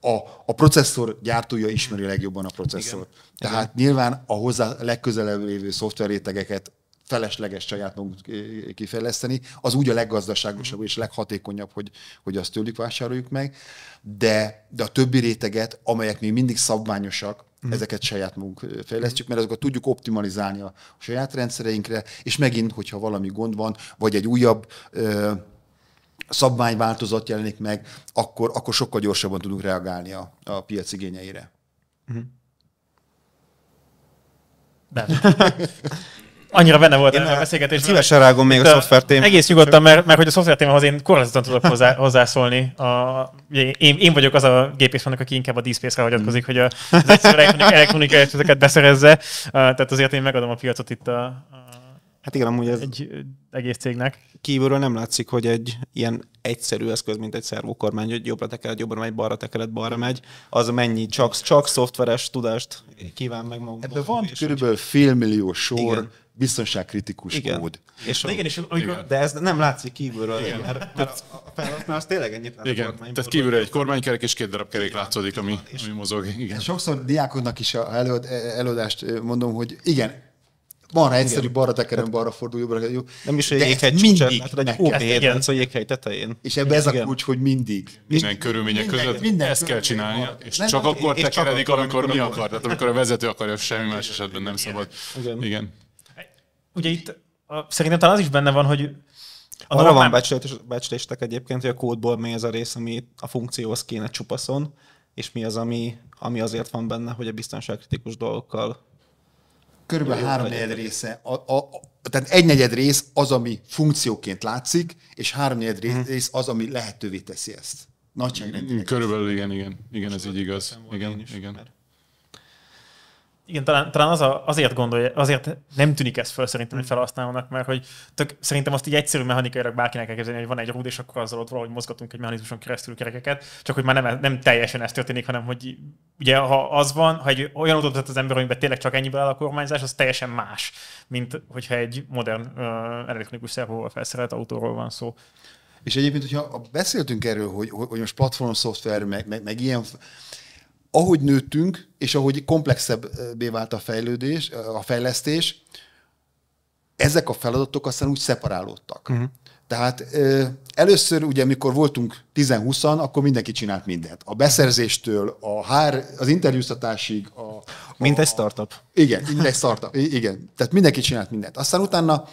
a, a processzor gyártója ismeri legjobban a processzort. Igen. Tehát Igen. nyilván a hozzá legközelebb lévő szoftverrétegeket felesleges saját magunk eh, kifejleszteni, az úgy a leggazdaságosabb és leghatékonyabb, hogy, hogy azt tőlük vásároljuk meg, de, de a többi réteget, amelyek még mindig szabványosak, Mm. Ezeket saját magunk eh, fejlesztjük, mert azokat tudjuk optimalizálni a saját rendszereinkre, és megint, hogyha valami gond van, vagy egy újabb ö, eh, szabványváltozat jelenik meg, akkor, akkor sokkal gyorsabban tudunk reagálni a, a piac igényeire. Mm annyira benne volt én a beszélgetés. Szívesen rágom még a, a szoftvertém. Egész nyugodtan, mert, mert hogy a témához én korlátozottan tudok hozzá, hozzászólni. A, én, én, vagyok az a gépész van, aki inkább a díszpészre hagyatkozik, hogy az egyszerűen elektronikai eszközöket beszerezze. Tehát azért én megadom a piacot itt a, a Hát igen, amúgy ez egy egész cégnek. Kívülről nem látszik, hogy egy ilyen egyszerű eszköz, mint egy szervókormány, hogy jobbra tekered, jobbra megy, balra tekered, balra megy, az mennyi csak, csak szoftveres tudást kíván meg magunkból. Hát Ebben van körülbelül félmillió sor, igen biztonságkritikus igen. mód. És igen, és amikor, igen. de ez nem látszik kívülről, igen. mert, mert hát- a felhasználás az tényleg ennyit lát Igen, a tehát kívülről egy kormánykerek és két darab kerék igen. látszódik, ami, és, ami mozog. Igen. Sokszor diákoknak is a előad, e- e- előadást e, mondom, hogy igen, van rá egyszerű igen. balra tekerem, hát- balra fordul, jobbra jó. Nem is a jéghegy csúcsán, hát egy jéghegy tetején. És ebbe ez a kulcs, hogy mindig. Minden körülmények minden, között minden ezt kell csinálni, és nem, csak akkor tekeredik, amikor mi akar. Tehát amikor a vezető akarja, semmi más esetben nem szabad. Igen ugye itt a, szerintem talán az is benne van, hogy a Arra van becslés, becsléstek egyébként, hogy a kódból mi az a rész, ami a funkcióhoz kéne csupaszon, és mi az, ami, ami azért van benne, hogy a biztonságkritikus dolgokkal Körülbelül három negyed része, a, a, a, tehát egy negyed rész az, ami funkcióként látszik, és három negyed hmm. rész az, ami lehetővé teszi ezt. Nagyságrendileg. Körülbelül igen, igen. Igen, Most ez így igaz. Igen, igen. Is, Mert igen, talán, talán az a, azért gondolja, azért nem tűnik ez föl szerintem egy mm. felhasználónak, mert hogy tök, szerintem azt így egyszerű mechanikailag bárkinek elképzelni, hogy van egy rúd, és akkor azzal ott valahogy mozgatunk egy mechanizmuson keresztül kerekeket, csak hogy már nem, nem teljesen ez történik, hanem hogy ugye ha az van, ha egy olyan autót tett az ember, amiben tényleg csak ennyiből áll a kormányzás, az teljesen más, mint hogyha egy modern uh, elektronikus szervóval felszerelt autóról van szó. És egyébként, hogyha beszéltünk erről, hogy, hogy most platform szoftver, meg, meg, meg ilyen ahogy nőttünk, és ahogy komplexebbé vált a fejlődés, a fejlesztés, ezek a feladatok aztán úgy szeparálódtak. Uh-huh. Tehát ö, először ugye, mikor voltunk 10-20-an, akkor mindenki csinált mindent. A beszerzéstől, a hár, az interjúztatásig. A, a, mint egy startup. A, igen, mint egy startup. Igen, tehát mindenki csinált mindent. Aztán utána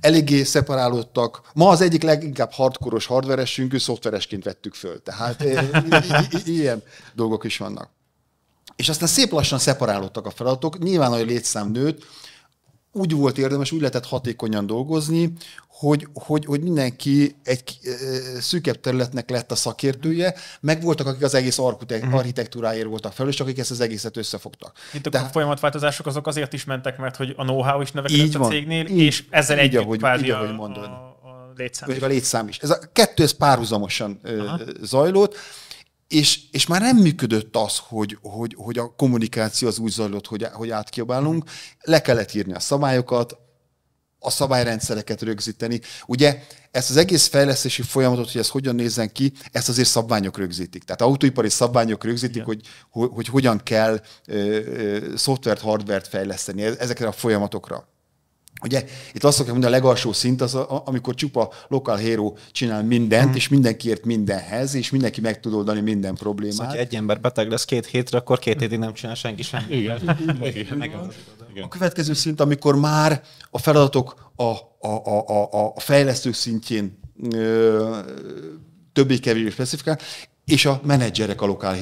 eléggé szeparálódtak. Ma az egyik leginkább hardkoros hardveresünk, ő szoftveresként vettük föl. Tehát ilyen dolgok is vannak. És aztán szép lassan szeparálódtak a feladatok, nyilván a létszám nőtt, úgy volt érdemes, úgy lehetett hatékonyan dolgozni, hogy, hogy, hogy mindenki egy szűkebb területnek lett a szakértője, meg voltak, akik az egész mhm. architektúráért voltak felelős, akik ezt az egészet összefogtak. Itt Tehát, a folyamatváltozások azok azért is mentek, mert hogy a know-how is növekedett van, a cégnél, így, és ezzel így, együtt ahogy, így, ahogy mondod. A, a létszám. Is. A létszám is. Ez a kettő ez párhuzamosan Aha. zajlott és, és már nem működött az, hogy, hogy, hogy a kommunikáció az úgy zajlott, hogy, hogy átkiabálunk, le kellett írni a szabályokat, a szabályrendszereket rögzíteni. Ugye ezt az egész fejlesztési folyamatot, hogy ez hogyan nézzen ki, ezt azért szabványok rögzítik. Tehát autóipari szabványok rögzítik, Igen. hogy, hogy, hogy hogyan kell ö, ö, szoftvert, hardvert fejleszteni ezekre a folyamatokra. Ugye itt azt szokják mondani, a legalsó szint az, a, amikor csupa lokál hero csinál mindent, mm. és mindenkiért mindenhez, és mindenki meg tud oldani minden problémát. Szóval, egy ember beteg lesz két hétre, akkor két hétig nem csinál senki sem. Igen. Igen. Igen. Igen. A következő szint, amikor már a feladatok a, a, a, a, a fejlesztő szintjén többé-kevésbé specifikál, és a menedzserek a lokál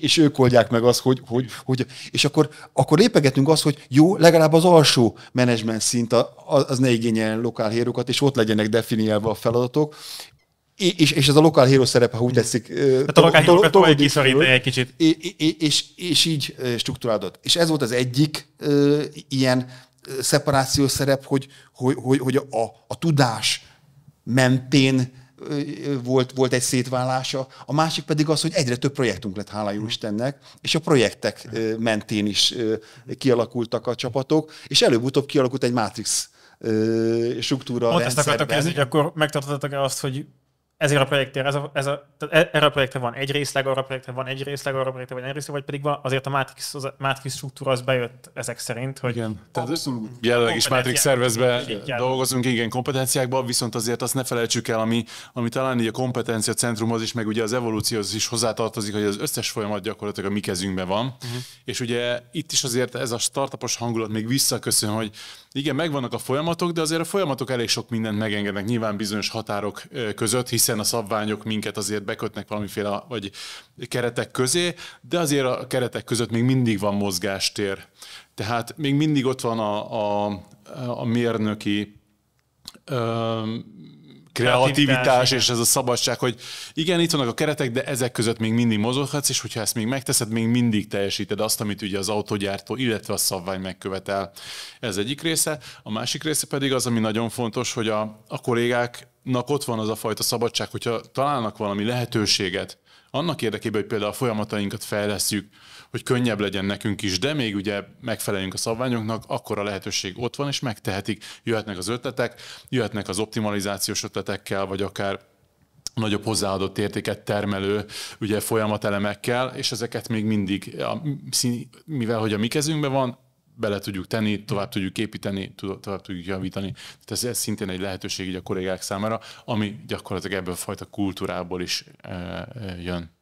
és ők oldják meg azt, hogy, hogy, hogy és akkor, akkor lépegetünk azt, hogy jó, legalább az alsó menedzsment szint az ne igényeljen lokál hérókat, és ott legyenek definiálva a feladatok, és, és ez a lokál híró szerepe, ha úgy tetszik. Tehát a lokál hírókat a egy kicsit. És, és, és így struktúrálódott. És ez volt az egyik ilyen szeparációs szerep, hogy, hogy, hogy, hogy a, a tudás mentén volt, volt egy szétválása, a másik pedig az, hogy egyre több projektünk lett, hála jó mm. Istennek, és a projektek mm. mentén is kialakultak a csapatok, és előbb-utóbb kialakult egy Matrix struktúra Pont ezt akartak hogy akkor megtartottak-e azt, hogy ezért a projektért, ez a, ez a, e-, erre a projektre van egy részleg, arra a projektre van egy részleg, arra a projektre van egy részleg, vagy pedig van, azért a Matrix, az, a Matrix struktúra az bejött ezek szerint. Hogy igen, tehát összul jelenleg is Matrix szervezbe dolgozunk, igen, kompetenciákban, viszont azért azt ne felejtsük el, ami, ami talán így a kompetencia centrum az is, meg ugye az evolúcióhoz is hozzátartozik, hogy az összes folyamat gyakorlatilag a mi kezünkben van. Uh-huh. És ugye itt is azért ez a startupos hangulat még visszaköszön, hogy igen, megvannak a folyamatok, de azért a folyamatok elég sok mindent megengednek nyilván bizonyos határok között, hiszen a szabványok minket azért bekötnek valamiféle vagy keretek közé, de azért a keretek között még mindig van mozgástér. Tehát még mindig ott van a, a, a mérnöki ö, kreativitás és ez a szabadság, hogy igen, itt vannak a keretek, de ezek között még mindig mozoghatsz, és hogyha ezt még megteszed, még mindig teljesíted azt, amit ugye az autogyártó, illetve a szabvány megkövetel. Ez egyik része. A másik része pedig az, ami nagyon fontos, hogy a, a kollégáknak ott van az a fajta szabadság, hogyha találnak valami lehetőséget, annak érdekében, hogy például a folyamatainkat fejlesztjük, hogy könnyebb legyen nekünk is, de még ugye megfeleljünk a szabványoknak, akkor a lehetőség ott van, és megtehetik. Jöhetnek az ötletek, jöhetnek az optimalizációs ötletekkel, vagy akár nagyobb hozzáadott értéket termelő ugye folyamatelemekkel, és ezeket még mindig, mivel hogy a mi kezünkben van, bele tudjuk tenni, tovább tudjuk építeni, tovább tudjuk javítani. Tehát ez, ez szintén egy lehetőség így a kollégák számára, ami gyakorlatilag ebből a fajta kultúrából is e, e, jön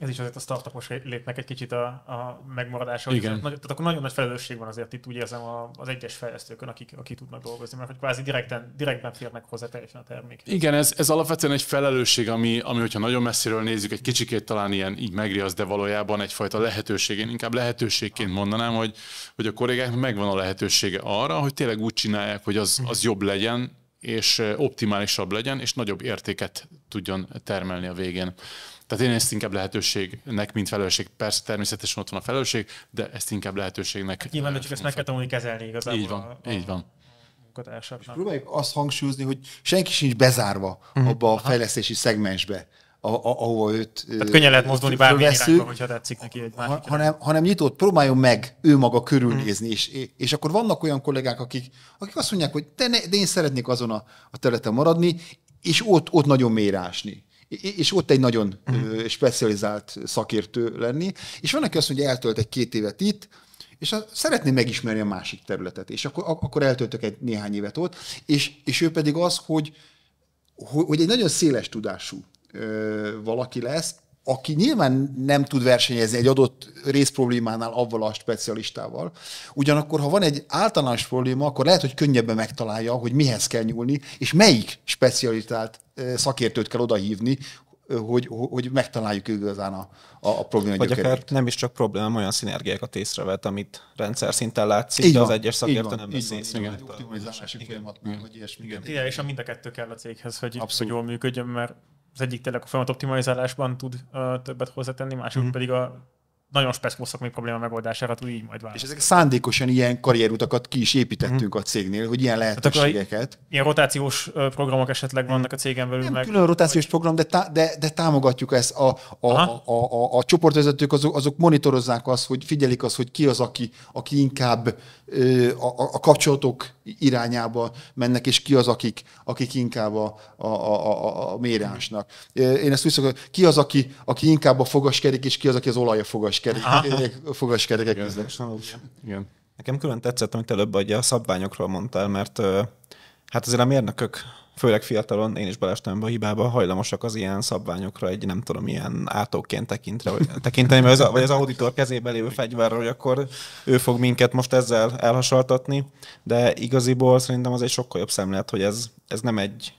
ez is azért a startupos lépnek egy kicsit a, a megmaradása. Igen. Nagy, tehát akkor nagyon nagy felelősség van azért itt úgy érzem az egyes fejlesztőkön, akik, akik tudnak dolgozni, mert hogy kvázi direkten, direktben férnek hozzá teljesen a termék. Igen, ez, ez alapvetően egy felelősség, ami, ami hogyha nagyon messziről nézzük, egy kicsikét talán ilyen így megriasz, de valójában egyfajta lehetőség. Én inkább lehetőségként mondanám, hogy, hogy a kollégáknak megvan a lehetősége arra, hogy tényleg úgy csinálják, hogy az, az jobb legyen, és optimálisabb legyen, és nagyobb értéket tudjon termelni a végén. Tehát én ezt inkább lehetőségnek, mint felelősség. Persze természetesen ott van a felelősség, de ezt inkább lehetőségnek. Hát nyilván, hogy ezt meg kell tanulni kezelni igazából. Így van, a, a... így van És Próbáljuk azt hangsúlyozni, hogy senki sincs bezárva mm. abba a fejlesztési szegmensbe, a, a, ahova őt Tehát könnyen lehet mozdulni bármilyen irányba, hogyha tetszik neki egy másik ha, hanem, hanem nyitott, próbáljon meg ő maga körülnézni, mm. és, és akkor vannak olyan kollégák, akik, akik azt mondják, hogy de, ne, de én szeretnék azon a, a területen maradni, és ott, ott nagyon mérásni és ott egy nagyon uh-huh. specializált szakértő lenni. És van, aki azt mondja, eltölt egy két évet itt, és szeretné megismerni a másik területet, és akkor, akkor eltöltök egy néhány évet ott, és, és ő pedig az, hogy, hogy egy nagyon széles tudású ö, valaki lesz, aki nyilván nem tud versenyezni egy adott részproblémánál avval a specialistával. Ugyanakkor, ha van egy általános probléma, akkor lehet, hogy könnyebben megtalálja, hogy mihez kell nyúlni, és melyik specialitált szakértőt kell odahívni, hogy, hogy megtaláljuk igazán a, a probléma Vagy akár nem is csak probléma, hanem olyan szinergiákat észrevet, amit rendszer szinten látszik, így de van, az egyes szakértő nem veszi észre. Igen, Igen. igen, és a mind a kettő kell a céghez, hogy, Abszolút. hogy jól működjön, mert az egyik tényleg a folyamat optimalizálásban tud uh, többet hozzátenni, másik mm. pedig a nagyon speszkó még probléma megoldására tud így majd válni. És ezek szándékosan ilyen karrierutakat ki is építettünk hmm. a cégnél, hogy ilyen hát lehetőségeket. Akkor, ilyen rotációs programok esetleg hmm. vannak a cégen belül. Nem meg, külön rotációs vagy... program, de, tá, de, de támogatjuk ezt. A, a, a, a, a, a csoportvezetők azok, azok monitorozzák azt, hogy figyelik azt, hogy ki az, aki, aki inkább a, a kapcsolatok irányába mennek, és ki az, akik, akik inkább a, a, a, a mérásnak. Én ezt úgy szokom, ki az, aki, aki inkább a fogaskerék, és ki az, aki az olaj a fogaskerekek, fogaskerék Igen. Nekem külön tetszett, amit előbb ugye a szabványokról mondtál, mert hát azért a mérnökök, főleg fiatalon, én is belestem be a hibába, hajlamosak az ilyen szabványokra egy nem tudom, ilyen átóként tekintre, vagy, *laughs* tekinteni, vagy az, vagy az auditor kezében lévő fegyverre, hogy akkor ő fog minket most ezzel elhasaltatni, de igaziból szerintem az egy sokkal jobb szemlélet, hogy ez, ez nem egy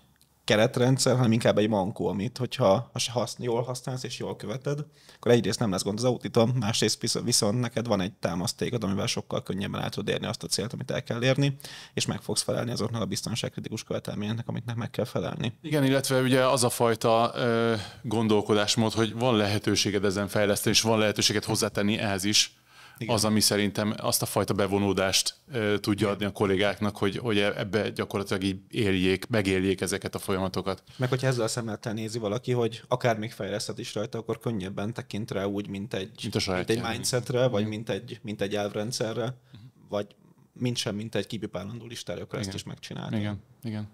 keretrendszer, hanem inkább egy mankó, amit, hogyha haszn- jól használsz és jól követed, akkor egyrészt nem lesz gond az autitom, másrészt viszont neked van egy támasztékod, amivel sokkal könnyebben el tudod érni azt a célt, amit el kell érni, és meg fogsz felelni azoknak a biztonságkritikus követelményeknek, amiknek meg kell felelni. Igen, illetve ugye az a fajta ö, gondolkodásmód, hogy van lehetőséged ezen fejleszteni, és van lehetőséget hozzátenni ehhez is, igen. az, ami szerintem azt a fajta bevonódást e, tudja adni a kollégáknak, hogy, hogy e-, ebbe gyakorlatilag így éljék, megéljék ezeket a folyamatokat. Meg hogyha ezzel a szemmel nézi valaki, hogy akár még fejleszthet is rajta, akkor könnyebben tekint rá úgy, mint egy, mint, mint egy mindsetre, vagy mint egy, mint egy elvrendszerre, uh-huh. vagy mint sem, mint egy kipipálandó listára, akkor igen. ezt is megcsinálni. Igen, igen.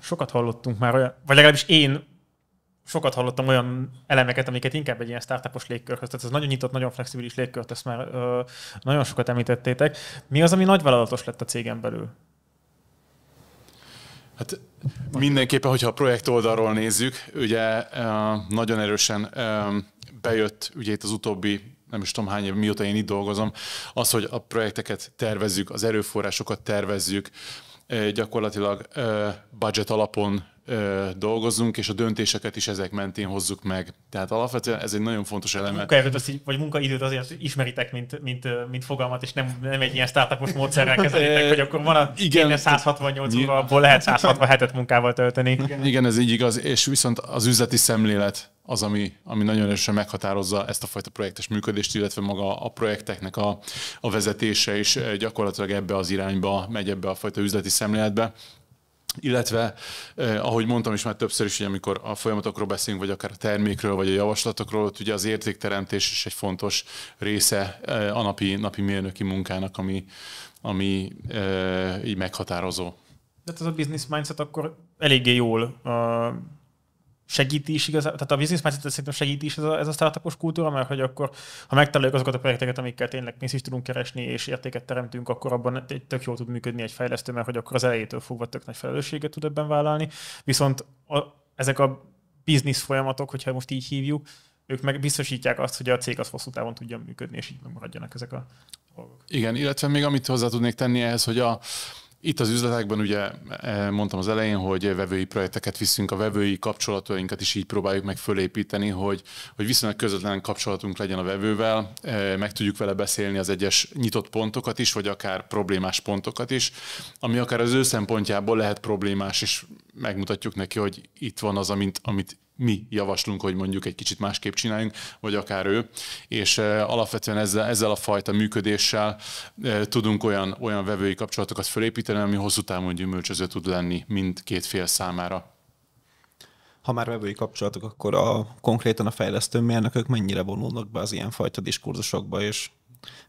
Sokat hallottunk már olyan, vagy legalábbis én sokat hallottam olyan elemeket, amiket inkább egy ilyen startupos légkörhöz, tehát ez nagyon nyitott, nagyon flexibilis légkört, ezt már ö, nagyon sokat említettétek. Mi az, ami nagyvállalatos lett a cégen belül? Hát mindenképpen, hogyha a projekt oldalról nézzük, ugye nagyon erősen bejött ugye itt az utóbbi nem is tudom hány év, mióta én itt dolgozom, az, hogy a projekteket tervezzük, az erőforrásokat tervezzük, gyakorlatilag budget alapon ö, dolgozzunk, és a döntéseket is ezek mentén hozzuk meg. Tehát alapvetően ez egy nagyon fontos eleme. Munkaerőt, vagy munkaidőt azért ismeritek, mint, mint, mint fogalmat, és nem, nem egy ilyen startupos módszerrel *laughs* kezelitek, hogy akkor van a igen, 168 óra, abból lehet 167-et munkával tölteni. Igen. igen, ez így igaz, és viszont az üzleti szemlélet az, ami, ami nagyon erősen meghatározza ezt a fajta projektes működést, illetve maga a projekteknek a, a vezetése is gyakorlatilag ebbe az irányba megy, ebbe a fajta üzleti szemléletbe illetve eh, ahogy mondtam is már többször is, hogy amikor a folyamatokról beszélünk, vagy akár a termékről, vagy a javaslatokról, ott ugye az értékteremtés is egy fontos része eh, a napi, napi mérnöki munkának, ami, ami eh, így meghatározó. Tehát ez a business mindset akkor eléggé jól uh segíti is igazából, tehát a business mindset szerintem segíti is ez a, ez a startupos kultúra, mert hogy akkor, ha megtaláljuk azokat a projekteket, amikkel tényleg pénzt is tudunk keresni, és értéket teremtünk, akkor abban egy tök jól tud működni egy fejlesztő, mert hogy akkor az elejétől fogva tök nagy felelősséget tud ebben vállalni. Viszont a, ezek a biznisz folyamatok, hogyha most így hívjuk, ők meg biztosítják azt, hogy a cég az hosszú távon tudjon működni, és így megmaradjanak ezek a dolgok. Igen, illetve még amit hozzá tudnék tenni ehhez, hogy a, itt az üzletekben ugye eh, mondtam az elején, hogy vevői projekteket viszünk, a vevői kapcsolatainkat is így próbáljuk meg fölépíteni, hogy, hogy viszonylag közvetlen kapcsolatunk legyen a vevővel, eh, meg tudjuk vele beszélni az egyes nyitott pontokat is, vagy akár problémás pontokat is, ami akár az ő szempontjából lehet problémás, és megmutatjuk neki, hogy itt van az, amit, amit mi javaslunk, hogy mondjuk egy kicsit másképp csináljunk, vagy akár ő, és alapvetően ezzel, ezzel a fajta működéssel tudunk olyan, olyan vevői kapcsolatokat felépíteni, ami hosszú távon gyümölcsöző tud lenni mindkét fél számára. Ha már vevői kapcsolatok, akkor a, konkrétan a fejlesztő mérnökök mennyire vonulnak be az ilyenfajta diskurzusokba, és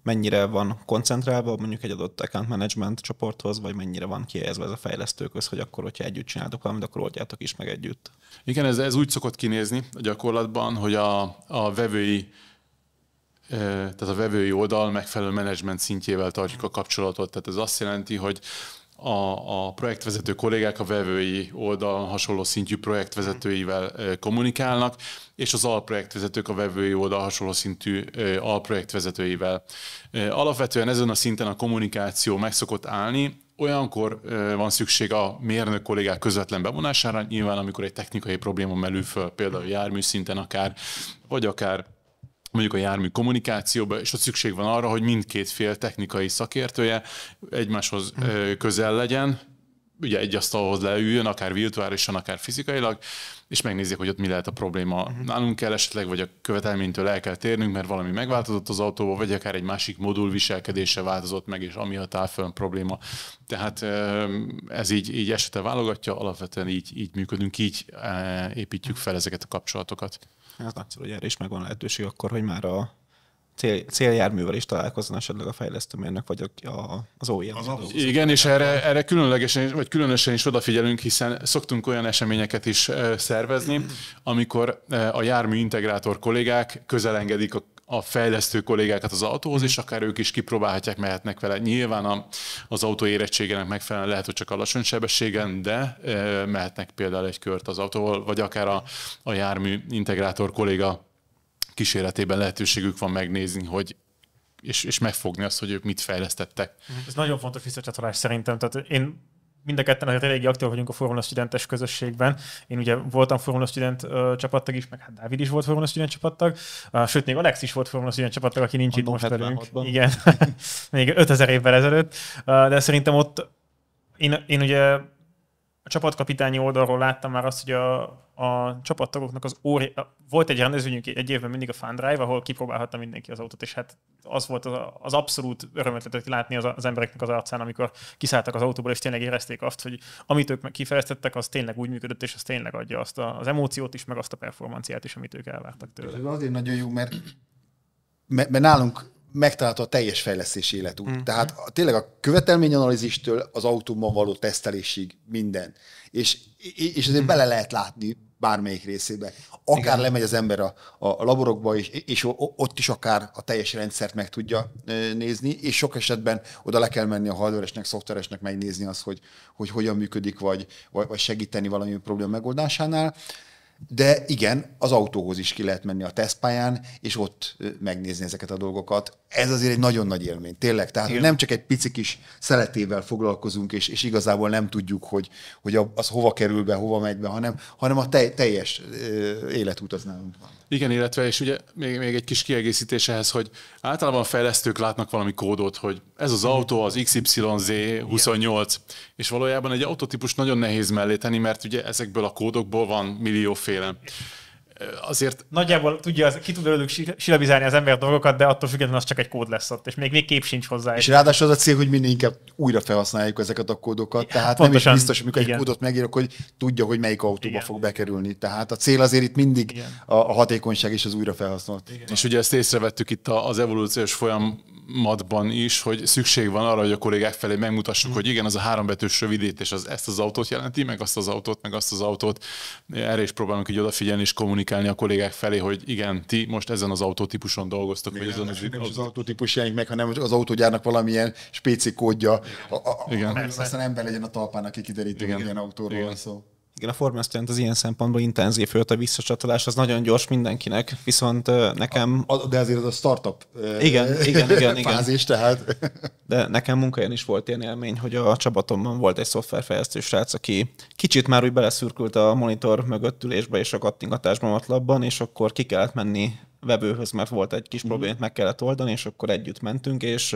mennyire van koncentrálva mondjuk egy adott account management csoporthoz, vagy mennyire van kihelyezve ez a fejlesztőköz, hogy akkor, hogyha együtt csináltok valamit, akkor oldjátok is meg együtt. Igen, ez, ez úgy szokott kinézni a gyakorlatban, hogy a, a vevői tehát a vevői oldal megfelelő menedzsment szintjével tartjuk a kapcsolatot. Tehát ez azt jelenti, hogy a, a projektvezető kollégák a vevői oldal hasonló szintű projektvezetőivel kommunikálnak, és az alprojektvezetők a vevői oldal hasonló szintű alprojektvezetőivel. Alapvetően ezen a szinten a kommunikáció meg szokott állni, olyankor van szükség a mérnök kollégák közvetlen bevonására, nyilván amikor egy technikai probléma merül föl, például jármű szinten akár, vagy akár mondjuk a jármű kommunikációba, és ott szükség van arra, hogy mindkét fél technikai szakértője egymáshoz közel legyen, ugye egy asztalhoz leüljön, akár virtuálisan, akár fizikailag, és megnézzék, hogy ott mi lehet a probléma. Uh-huh. Nálunk kell esetleg, vagy a követelménytől el kell térnünk, mert valami megváltozott az autóban, vagy akár egy másik modul viselkedése változott meg, és ami a távfölön probléma. Tehát ez így, így esete válogatja, alapvetően így, így működünk, így építjük fel ezeket a kapcsolatokat. Hát nagyszerű, hogy erre is megvan lehetőség akkor, hogy már a cél, céljárművel is találkozzon esetleg a fejlesztőmérnök, vagy a, a, az OEM. Az igen, és erre, erre különlegesen, vagy különösen is odafigyelünk, hiszen szoktunk olyan eseményeket is szervezni, amikor a jármű integrátor kollégák közelengedik a a fejlesztő kollégákat az autóhoz, és akár ők is kipróbálhatják, mehetnek vele. Nyilván a, az autó érettségének megfelelően lehet, hogy csak alacsony sebességen, de e, mehetnek például egy kört az autóval, vagy akár a, a jármű integrátor kolléga kísérletében lehetőségük van megnézni, hogy és, és megfogni azt, hogy ők mit fejlesztettek. Mhm. Ez nagyon fontos visszacsatolás szerintem. Tehát én mind a ketten azért eléggé aktív vagyunk a Formula Studentes közösségben. Én ugye voltam Formula Student csapattag is, meg hát Dávid is volt Formula Student csapattag, sőt, még Alex is volt Formula Student csapattag, aki nincs Andon itt most velünk. Igen, *laughs* még 5000 évvel ezelőtt, de szerintem ott én, én ugye csapatkapitányi oldalról láttam már azt, hogy a, a csapattagoknak az óri... Volt egy rendezvényünk egy évben mindig a Fun Drive, ahol kipróbálhatta mindenki az autót, és hát az volt az, az abszolút örömötletet látni az, az embereknek az arcán, amikor kiszálltak az autóból, és tényleg érezték azt, hogy amit ők kifejeztettek, az tényleg úgy működött, és az tényleg adja azt a, az emóciót is, meg azt a performanciát is, amit ők elvártak tőle. Ez azért nagyon jó, mert, mert nálunk megtalálta a teljes fejlesztési életút. Mm-hmm. Tehát tényleg a követelményanalízistől az autóban való tesztelésig minden. És, és azért mm. bele lehet látni bármelyik részébe. Akár Igen. lemegy az ember a, a laborokba, és, és ott is akár a teljes rendszert meg tudja nézni, és sok esetben oda le kell menni a hardveresnek, szoftveresnek megnézni azt, hogy, hogy hogyan működik, vagy, vagy segíteni valami probléma megoldásánál. De igen, az autóhoz is ki lehet menni a tesztpályán, és ott megnézni ezeket a dolgokat. Ez azért egy nagyon nagy élmény, tényleg. Tehát igen. nem csak egy pici kis szeletével foglalkozunk, és, és igazából nem tudjuk, hogy, hogy az hova kerül be, hova megy be, hanem, hanem a te, teljes életút az nálunk van. Igen, illetve és ugye még, még egy kis kiegészítés ehhez, hogy általában a fejlesztők látnak valami kódot, hogy ez az autó az XYZ28, Igen. és valójában egy autotípus nagyon nehéz mellé tenni, mert ugye ezekből a kódokból van millióféle azért... Nagyjából tudja, ki tud előlük silabizálni az ember dolgokat, de attól függetlenül az csak egy kód lesz ott, és még, még kép sincs hozzá. És ráadásul az a cél, hogy minél inkább újra felhasználjuk ezeket a kódokat, tehát Pontosan, nem is biztos, amikor igen. egy kódot megírok, hogy tudja, hogy melyik autóba igen. fog bekerülni. Tehát a cél azért itt mindig igen. a, a hatékonyság és az újrafelhasználat. És ugye ezt észrevettük itt az evolúciós folyam matban is, hogy szükség van arra, hogy a kollégák felé megmutassuk, mm. hogy igen, az a hárombetűs rövidítés az ezt az autót jelenti, meg azt az autót, meg azt az autót. Erre is próbálunk így odafigyelni és kommunikálni a kollégák felé, hogy igen, ti most ezen az autótípuson dolgoztok. Igen, vagy ezen az, nem az, az autótípus jelenik meg, hanem az autógyárnak valamilyen spéci kódja, igen. A, a, igen. aztán ember legyen a talpán, aki kiderít, hogy ilyen autóról van szó. Igen, a Forma az ilyen szempontból intenzív, főt a visszacsatolás az nagyon gyors mindenkinek, viszont nekem... A, de ezért az a startup igen, igen, igen, igen. fázis, tehát... De nekem munkahelyen is volt ilyen élmény, hogy a csapatomban volt egy szoftverfejlesztő srác, aki kicsit már úgy beleszürkült a monitor mögött ülésbe és a kattingatásban matlabban, és akkor ki kellett menni vevőhöz, mert volt egy kis mm. problémát, meg kellett oldani, és akkor együtt mentünk, és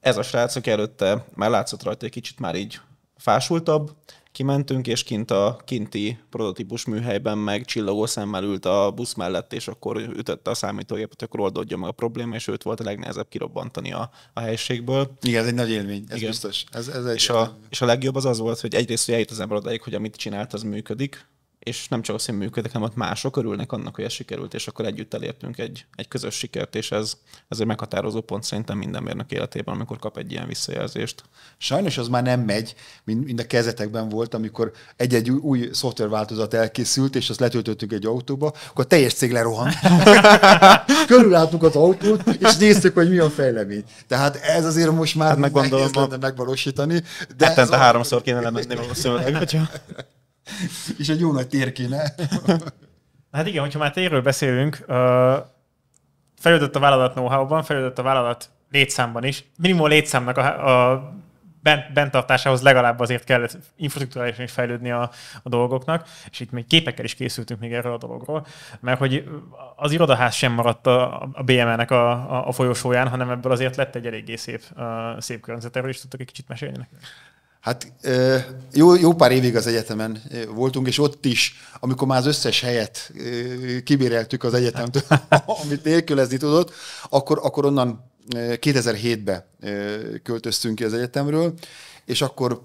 ez a srác, aki előtte már látszott rajta egy kicsit már így fásultabb, kimentünk, és kint a kinti prototípus műhelyben meg csillogó szemmel ült a busz mellett, és akkor ütötte a számítógépet, akkor oldódja meg a probléma, és őt volt a legnehezebb kirobbantani a, a helységből. Igen, ez egy nagy élmény, ez Igen. biztos. Ez, ez egy és, a, és a legjobb az az volt, hogy egyrészt, hogy az ember odáig, hogy amit csinált, az működik, és nem csak az én működik, hanem ott mások örülnek annak, hogy ez sikerült, és akkor együtt elértünk egy, egy közös sikert, és ez, ez egy meghatározó pont szerintem minden mérnök életében, amikor kap egy ilyen visszajelzést. Sajnos az már nem megy, mint, mint a kezetekben volt, amikor egy-egy új, új szoftverváltozat elkészült, és azt letöltöttük egy autóba, akkor teljes cég lerohan. *laughs* Körülálltunk az autót, és néztük, hogy mi a fejlemény. Tehát ez azért most már hát meg nehéz lenne megvalósítani. De hetente háromszor kéne lemezni valószínűleg, hogyha *laughs* és egy jó nagy tér kéne. *laughs* Hát igen, hogyha már térről beszélünk, fejlődött a vállalat know-how-ban, fejlődött a vállalat létszámban is. Minimum létszámnak a, a bent, bentartásához legalább azért kellett infrastruktúrálisan is fejlődni a, a dolgoknak, és itt még képekkel is készültünk még erről a dologról, mert hogy az irodaház sem maradt a, a bme nek a, a, a folyosóján, hanem ebből azért lett egy eléggé szép, uh, szép környezet. Erről is tudtak egy kicsit mesélni nekünk. Hát jó, jó pár évig az egyetemen voltunk, és ott is, amikor már az összes helyet kibéreltük az egyetemtől, *laughs* amit nélkülezni tudott, akkor, akkor onnan 2007-be költöztünk ki az egyetemről, és akkor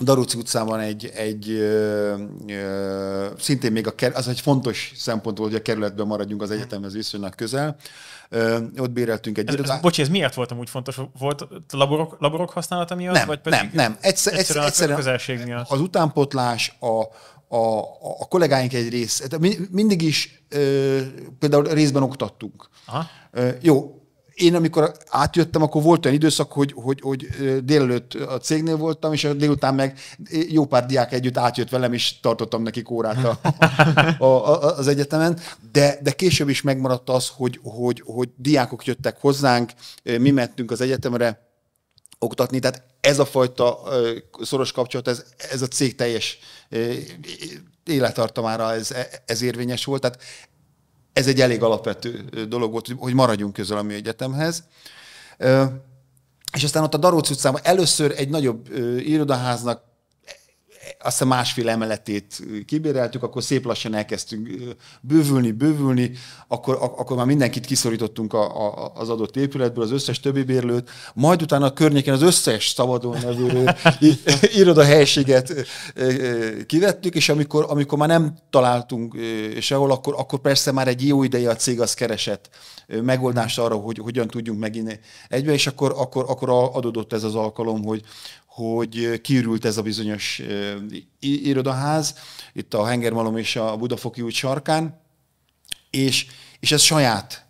Daruci utcában egy, egy ö, ö, szintén még a, az egy fontos szempont volt, hogy a kerületben maradjunk az egyetemhez viszonylag közel. Ö, ott béreltünk egy ez, Ez, bocsi, ez miért voltam úgy fontos? Volt laborok, laborok használata miatt? Nem, vagy pedig nem, nem. Egyszer, egyszerűen, egyszerűen a közelség miatt. Az utánpotlás, a, a, a kollégáink egy rész, mindig is ö, például részben oktattunk. Aha. Ö, jó, én amikor átjöttem, akkor volt olyan időszak, hogy, hogy, hogy délelőtt a cégnél voltam, és a délután meg jó pár diák együtt átjött velem, és tartottam neki órát a, a, a, az egyetemen, de, de később is megmaradt az, hogy, hogy, hogy diákok jöttek hozzánk, mi mentünk az egyetemre oktatni, tehát ez a fajta szoros kapcsolat, ez, ez a cég teljes élettartamára ez, ez érvényes volt, tehát ez egy elég alapvető dolog volt, hogy maradjunk közel a műegyetemhez. És aztán ott a Daróc utcában először egy nagyobb irodaháznak azt a másfél emeletét kibéreltük, akkor szép lassan elkezdtünk bővülni, bővülni, akkor, akkor már mindenkit kiszorítottunk a, a, az adott épületből, az összes többi bérlőt, majd utána a környéken az összes szabadon nevű *laughs* irodahelységet kivettük, és amikor, amikor már nem találtunk sehol, akkor, akkor persze már egy jó ideje a cég az keresett megoldást arra, hogy hogyan tudjunk megint egybe, és akkor, akkor, akkor adódott ez az alkalom, hogy, hogy kiürült ez a bizonyos irodaház, itt a Hengermalom és a Budafoki út sarkán, és, és ez saját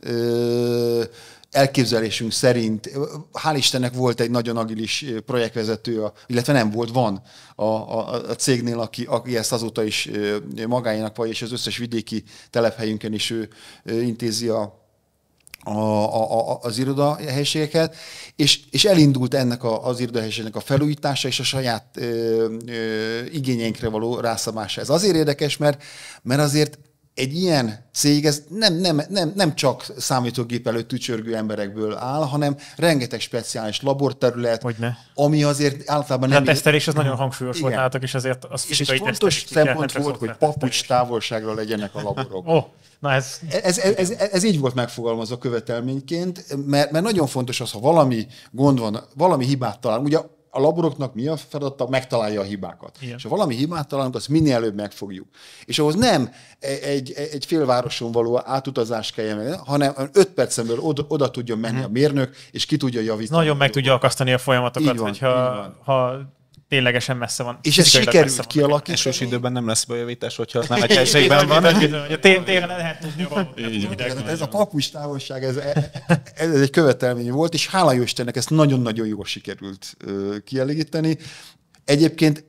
elképzelésünk szerint, hál' Istennek volt egy nagyon agilis projektvezető, illetve nem volt, van a, a, a cégnél, aki, aki ezt azóta is magáénak vagy, és az összes vidéki telephelyünkön is ő intézi a a, a, a, az irodahelységeket, és, és elindult ennek a, az irodahelységnek a felújítása és a saját ö, ö, igényeinkre való rászabása. Ez azért érdekes, mert, mert azért egy ilyen cég ez nem, nem, nem, nem csak számítógép előtt tücsörgő emberekből áll, hanem rengeteg speciális laborterület, Hogyne. ami azért általában nem... A hát tesztelés az nagyon hangsúlyos igen. volt nálatok, és azért az És egy fontos szempont volt, volt, hogy papucs távolságra legyenek a laborok. oh, na ez... Ez, ez, ez, ez, így volt megfogalmazva követelményként, mert, mert nagyon fontos az, ha valami gond van, valami hibát talál. Ugye a laboroknak mi a feladata? Megtalálja a hibákat. Igen. És ha valami hibát találunk, azt minél előbb megfogjuk. És ahhoz nem egy, egy félvároson való átutazás jelenni, hanem 5 percen belül oda, oda tudjon menni mhm. a mérnök, és ki tudja javítani. Nagyon meg tudja akasztani a folyamatokat, így van, hogyha így van. ha ténylegesen messze van. És ez sikerült kialakítani? Sős időben nem lesz bejavítás, hogyha az nem *laughs* egy helységben van. Téren *laughs* Ez a kapus távolság, ez, ez egy követelmény volt, és hála jó Istennek ezt nagyon-nagyon jól sikerült kielégíteni. Egyébként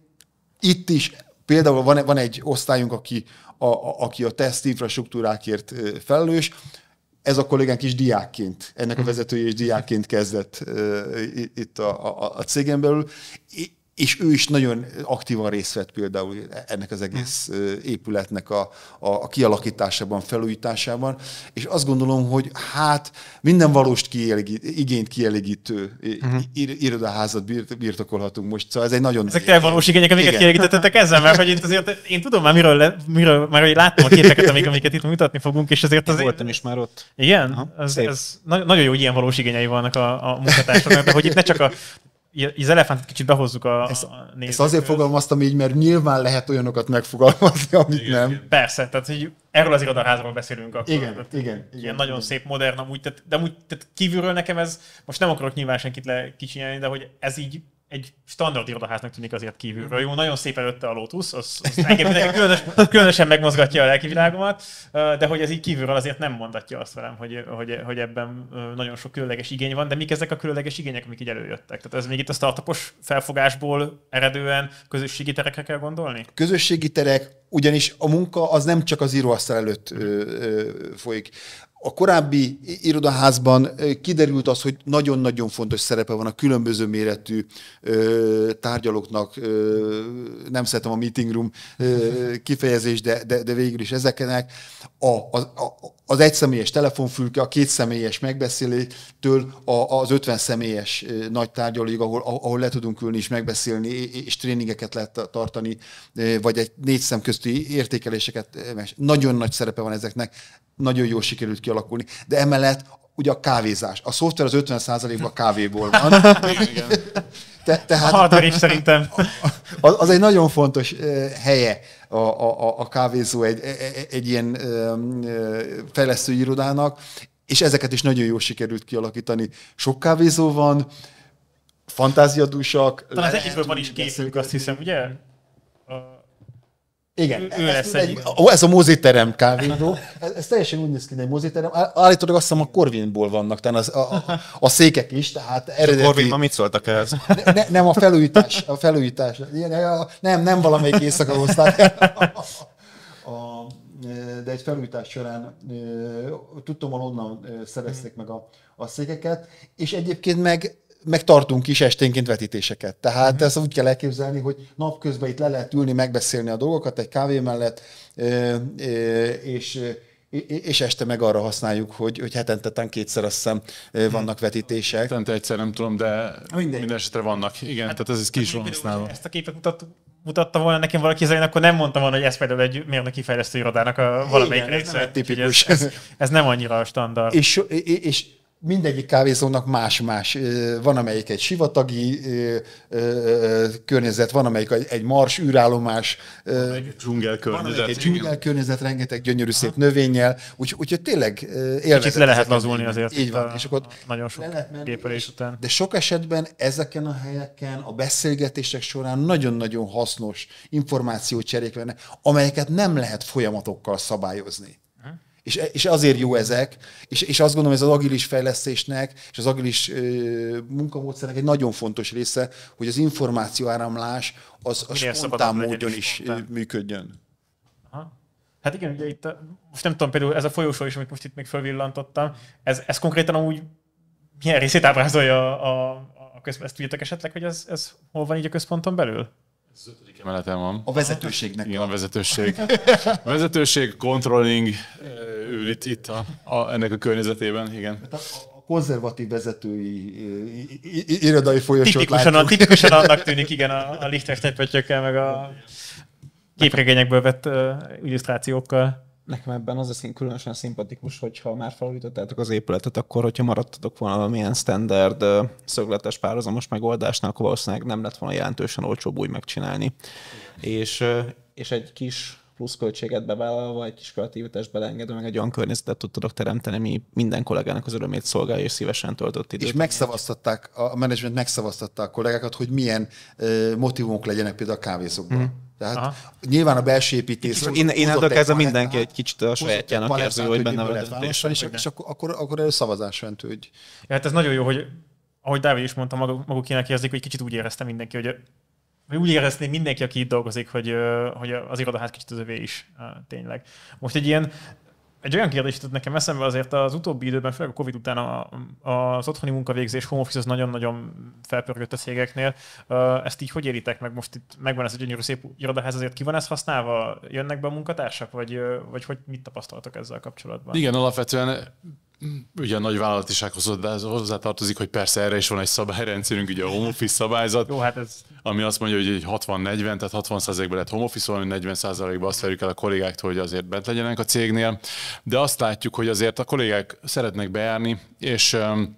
itt is például van, e- van egy osztályunk, aki a, a, aki a teszt infrastruktúrákért felelős, ez a kollégánk is diákként, ennek a vezetője is diákként kezdett uh, itt a, a, a cégen belül, és ő is nagyon aktívan részt vett például ennek az egész mhm. épületnek a, a, a kialakításában, felújításában, és azt gondolom, hogy hát minden valós kielégít, igényt kielégítő uh-huh. Mhm. irodaházat birtokolhatunk most, szóval ez egy nagyon... Ezek te valós igények, amiket igen. kielégítettetek ezzel, mert hogy itt azért én tudom már, miről, le, miről már hogy láttam a képeket, amik, amiket itt mutatni fogunk, és azért... Azért voltam is már ott. Igen? Aha, ez, ez, nagyon jó, hogy ilyen valós igényei vannak a, a munkatársaknak, de hogy itt ne csak a az elefánt kicsit behozzuk a, ezt, a Ezt azért fogalmaztam így, mert nyilván lehet olyanokat megfogalmazni, amit igen, nem. Persze, tehát hogy erről az irodaházról beszélünk akkor. Igen, tehát, igen, igen. Ilyen igen. nagyon igen. szép, modern, amúgy, tehát, de amúgy tehát kívülről nekem ez, most nem akarok nyilván senkit lekicsinyelni, de hogy ez így egy standard irodaháznak tűnik azért kívülről. Mhm. Jó, nagyon szép előtte a Lotus, az, az engem nekem különös, különösen megmozgatja a lelki világomat, de hogy ez így kívülről azért nem mondatja azt velem, hogy, hogy, hogy ebben nagyon sok különleges igény van, de mik ezek a különleges igények, amik így előjöttek? Tehát ez még itt a startupos felfogásból eredően közösségi terekre kell gondolni? Közösségi terek, ugyanis a munka az nem csak az íróasztal előtt ö, ö, folyik a korábbi irodaházban kiderült az, hogy nagyon-nagyon fontos szerepe van a különböző méretű ö, tárgyalóknak, ö, nem szeretem a meeting room ö, kifejezést, de, de, de végül is ezeknek. A, a, a, az egyszemélyes telefonfülke, a két megbeszéléstől, megbeszélétől az 50 személyes nagy tárgyalóig, ahol, ahol le tudunk ülni és megbeszélni, és tréningeket lehet tartani, vagy egy négy szem közti értékeléseket. Nagyon nagy szerepe van ezeknek, nagyon jól sikerült kialakulni. De emellett ugye a kávézás. A szoftver az 50%-ban kávéból van. Te, tehát, a hardware is szerintem. Az, az egy nagyon fontos helye a, a, a kávézó egy, e, e, egy ilyen fejlesztő irodának, és ezeket is nagyon jól sikerült kialakítani. Sok kávézó van, fantáziadúsak. Talán az egyikből van is képünk, azt hiszem, ugye? Igen, ő ez, lesz egy, ó, ez a moziterem kávézó. Ez, ez, teljesen úgy néz ki, egy moziterem. Állítólag azt hiszem a Corvinból vannak, tehát az, a, a, a, székek is, tehát eredeti... A Corvin ma mit szóltak ehhez? Ne, ne, nem, a felújítás, a felújítás. Nem, nem valamelyik éjszaka hozták. A, e, de egy felújítás során e, tudtam, onnan e, szereztek meg a, a székeket, és egyébként meg megtartunk is esténként vetítéseket. Tehát mm-hmm. ezt úgy kell elképzelni, hogy napközben itt le lehet ülni, megbeszélni a dolgokat egy kávé mellett, és és este meg arra használjuk, hogy, hogy hetente kétszer azt hiszem mhm. vannak vetítések. Hetente egyszer nem tudom, de Mindegy. minden esetre vannak. Igen, hát, tehát ez is kis van használva. Ezt a képet mutat, mutatta volna nekem valaki az akkor nem mondtam volna, hogy ez például egy mérnöki fejlesztő irodának a valamelyik Igen, része. Ez nem, tipikus. Ez, ez, ez, nem annyira a standard. És, és, mindegyik kávézónak más-más. Van, amelyik egy sivatagi környezet, van, amelyik egy mars űrállomás. Van egy dzsungelkörnyezet. környezet egy rengeteg gyönyörű szép növényel. Úgyhogy úgy, tényleg élvezetes. Kicsit le lehet lazulni azért. Így van. És akkor nagyon sok menni, gépelés után. De sok esetben ezeken a helyeken a beszélgetések során nagyon-nagyon hasznos információcserék lenne, amelyeket nem lehet folyamatokkal szabályozni. És, e, és azért jó ezek, és, és azt gondolom, ez az agilis fejlesztésnek, és az agilis ö, munkamódszernek egy nagyon fontos része, hogy az információ áramlás az, az spontán módon is spontán. működjön. Aha. Hát igen, ugye itt, most nem tudom, például ez a folyósó is, amit most itt még fölvillantottam, ez, ez konkrétan amúgy milyen részét ábrázolja a, a, a központ? Ezt tudjátok esetleg, hogy ez, ez hol van így a központon belül? Ez ötödik emeletem van. A vezetőségnek. Igen, a vezetőség. A vezetőség, controlling, ül itt, itt a, a, ennek a környezetében, igen. Hát a, konzervatív vezetői irodai folyosót tipikusan, a, tipikusan annak tűnik, igen, a, a Lichtenstein pöttyökkel, meg a képregényekből vett uh, illusztrációkkal nekem ebben az a különösen szimpatikus, hogyha már felújítottátok az épületet, akkor hogyha maradtatok volna valamilyen standard szögletes párhuzamos megoldásnak, akkor valószínűleg nem lett volna jelentősen olcsóbb úgy megcsinálni. És, és egy kis plusz költséget bevállalva, egy kis kreativitást beleengedve, meg egy olyan környezetet tudtok teremteni, ami minden kollégának az örömét szolgálja, és szívesen töltött időt. És megszavaztatták, a menedzsment megszavaztatta a kollégákat, hogy milyen motivumok legyenek például a kávézókban. Hmm. Tehát Aha. nyilván a belső építés... Én, én, ez a kezdve mindenki egy kicsit a sajátjának érző, hogy benne van. És, és, akkor akkor, akkor először szavazás mentő. Hogy... Ja, hát ez nagyon jó, hogy ahogy Dávid is mondta, maguk, magukének érzik, hogy kicsit úgy érezte mindenki, hogy úgy érezné mindenki, aki itt dolgozik, hogy, hogy az irodaház kicsit az övé is tényleg. Most egy ilyen egy olyan kérdés jutott nekem eszembe azért az utóbbi időben, főleg a Covid után a, az otthoni munkavégzés, home office az nagyon-nagyon felpörgött a cégeknél. Ezt így hogy éritek meg? Most itt megvan ez egy gyönyörű szép irodaház, azért ki van ez használva? Jönnek be a munkatársak? Vagy, vagy hogy mit tapasztaltok ezzel kapcsolatban? Igen, alapvetően ugye a nagy vállalat hozzátartozik, hogy persze erre is van egy szabályrendszerünk, ugye a home office szabályzat, Jó, hát ez... ami azt mondja, hogy 60-40, tehát 60 ban lett home office, valami 40 ban azt verjük el a kollégáktól, hogy azért bent legyenek a cégnél, de azt látjuk, hogy azért a kollégák szeretnek bejárni, és um,